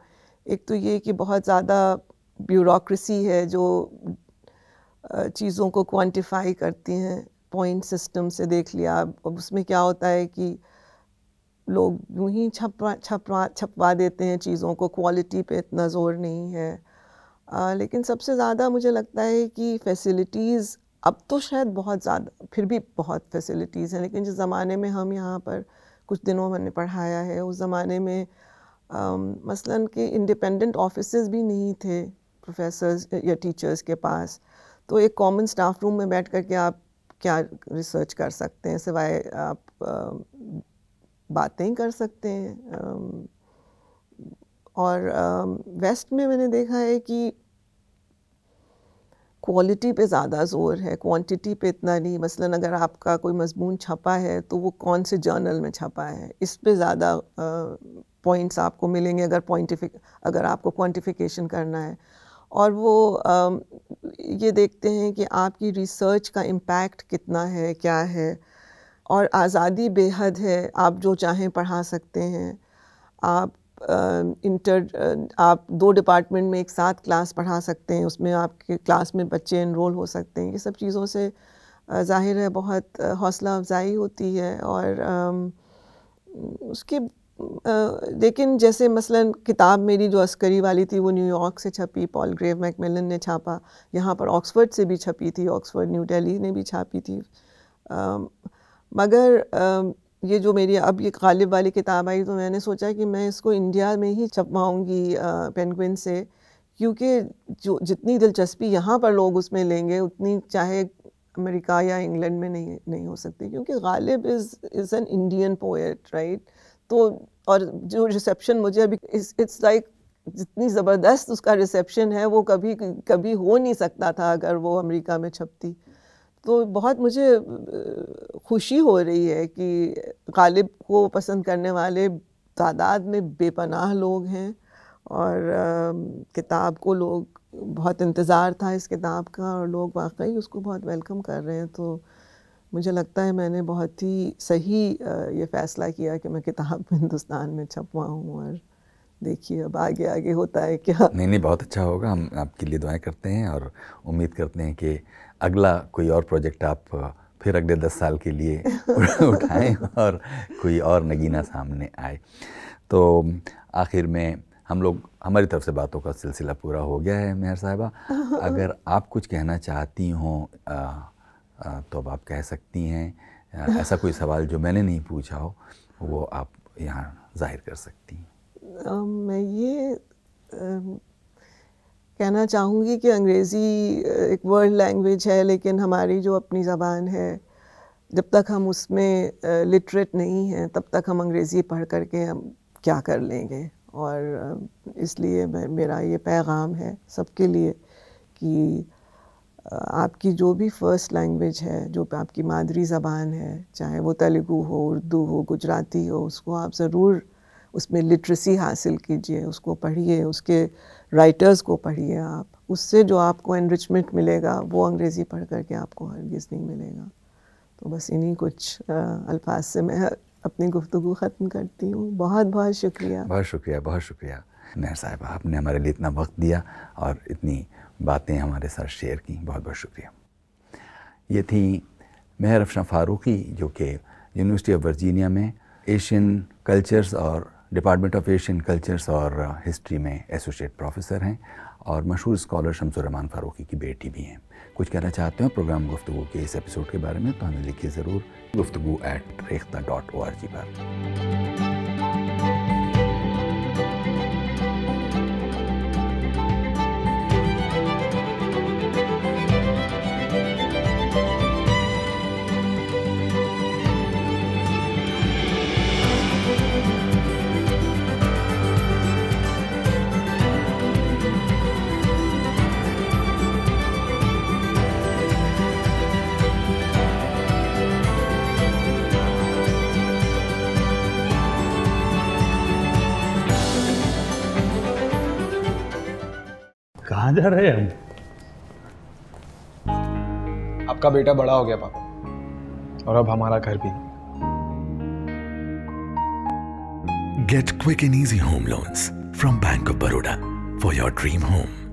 एक तो ये कि बहुत ज़्यादा ब्यूरोक्रेसी है जो uh, चीज़ों को क्वांटिफाई करती हैं पॉइंट सिस्टम से देख लिया अब उसमें क्या होता है कि लोग यूँ ही छपवा छपवा छपवा देते हैं चीज़ों को क्वालिटी पे इतना ज़ोर नहीं है आ, लेकिन सबसे ज़्यादा मुझे लगता है कि फैसिलिटीज़ अब तो शायद बहुत ज़्यादा फिर भी बहुत फैसिलिटीज़ हैं लेकिन जिस ज़माने में हम यहाँ पर कुछ दिनों मैंने पढ़ाया है उस ज़माने में आ, मसलन के इंडिपेंडेंट ऑफिस भी नहीं थे प्रोफेसर्स या टीचर्स के पास तो एक कॉमन स्टाफ रूम में बैठ कर के आप क्या रिसर्च कर सकते हैं सिवाय आप बातें कर सकते हैं और वेस्ट में मैंने देखा है कि क्वालिटी पे ज़्यादा जोर है क्वांटिटी पे इतना नहीं मसलन अगर आपका कोई मजमून छपा है तो वो कौन से जर्नल में छपा है इस पे ज़्यादा पॉइंट्स आपको मिलेंगे अगर पॉइंटिफिक अगर आपको क्वांटिफिकेशन करना है और वो आ, ये देखते हैं कि आपकी रिसर्च का इम्पैक्ट कितना है क्या है और आज़ादी बेहद है आप जो चाहें पढ़ा सकते हैं आप इंटर आप दो डिपार्टमेंट में एक साथ क्लास पढ़ा सकते हैं उसमें आपके क्लास में बच्चे इनरोल हो सकते हैं ये सब चीज़ों से ज़ाहिर है बहुत हौसला अफजाई होती है और उसके लेकिन जैसे मसलन किताब मेरी जो अस्करी वाली थी वो न्यूयॉर्क से छपी पॉल ग्रेव मैकमिलन ने छापा यहाँ पर ऑक्सफर्ड से भी छपी थी ऑक्सफर्ड न्यू दिल्ली ने भी छापी थी मगर ये जो मेरी अब ये गालिब वाली किताब आई तो मैंने सोचा कि मैं इसको इंडिया में ही छपवाऊँगी पेंगुइन से क्योंकि जो जितनी दिलचस्पी यहाँ पर लोग उसमें लेंगे उतनी चाहे अमेरिका या इंग्लैंड में नहीं नहीं हो सकती क्योंकि Ghalib is is an Indian poet right तो और जो रिसेप्शन मुझे अभी इट्स लाइक जितनी ज़बरदस्त उसका रिसेप्शन है वो कभी कभी हो नहीं सकता था अगर वो अमेरिका में छपती तो बहुत मुझे खुशी हो रही है कि गालिब को पसंद करने वाले तादाद में बेपनाह लोग हैं और किताब को लोग बहुत इंतज़ार था इस किताब का और लोग वाकई उसको बहुत वेलकम कर रहे हैं तो मुझे लगता है मैंने बहुत ही सही ये फ़ैसला किया कि मैं किताब हिंदुस्तान में छपवा हूँ और देखिए अब आगे आगे होता है क्या नहीं नहीं बहुत अच्छा होगा हम आपके लिए दुआएं करते हैं और उम्मीद करते हैं कि अगला कोई और प्रोजेक्ट आप फिर अगले दस साल के लिए उठाएं और कोई और नगीना सामने आए तो आखिर में हम लोग हमारी तरफ से बातों का सिलसिला पूरा हो गया है मेहर साहिबा अगर आप कुछ कहना चाहती हों तो अब आप कह सकती हैं ऐसा कोई सवाल जो मैंने नहीं पूछा हो वो आप यहाँ जाहिर कर सकती हैं मैं ये कहना चाहूँगी कि अंग्रेज़ी एक वर्ल्ड लैंग्वेज है लेकिन हमारी जो अपनी ज़बान है जब तक हम उसमें लिटरेट नहीं हैं तब तक हम अंग्रेज़ी पढ़ कर के हम क्या कर लेंगे और इसलिए मेरा ये पैगाम है सबके लिए कि आपकी जो भी फ़र्स्ट लैंग्वेज है जो आपकी मादरी ज़बान है चाहे वो तेलुगू हो उर्दू हो गुजराती हो उसको आप ज़रूर उसमें लिटरेसी हासिल कीजिए उसको पढ़िए उसके राइटर्स को पढ़िए आप उससे जो आपको एनरिचमेंट मिलेगा वो अंग्रेज़ी पढ़ करके आपको हरगिज़ नहीं मिलेगा तो बस इन्हीं कुछ अल्फाज से मैं अपनी गुफ्तु ख़त्म करती हूँ बहुत बहुत शुक्रिया बहुत शुक्रिया बहुत शुक्रिया मेहर साहब आपने हमारे लिए इतना वक्त दिया और इतनी बातें हमारे साथ शेयर की बहुत बहुत शुक्रिया ये थी मेहर अफशा फ़ारूकी जो कि यूनिवर्सिटी ऑफ वर्जीनिया में एशियन कल्चर्स और डिपार्टमेंट ऑफ एशियन कल्चर्स और हिस्ट्री में एसोसिएट प्रोफेसर हैं और मशहूर स्कॉलर शमसुररहमान फ़ारूकी की बेटी भी हैं कुछ कहना चाहते हैं प्रोग्राम गुफ्तु के इस एपिसोड के बारे में तो हमें लिखिए ज़रूर गुफ्तु at Rekhta dot O R G पर कहा जा रहे हैं हम आपका बेटा बड़ा हो गया पापा और अब हमारा घर भी get quick and easy home loans from Bank of Baroda for your dream home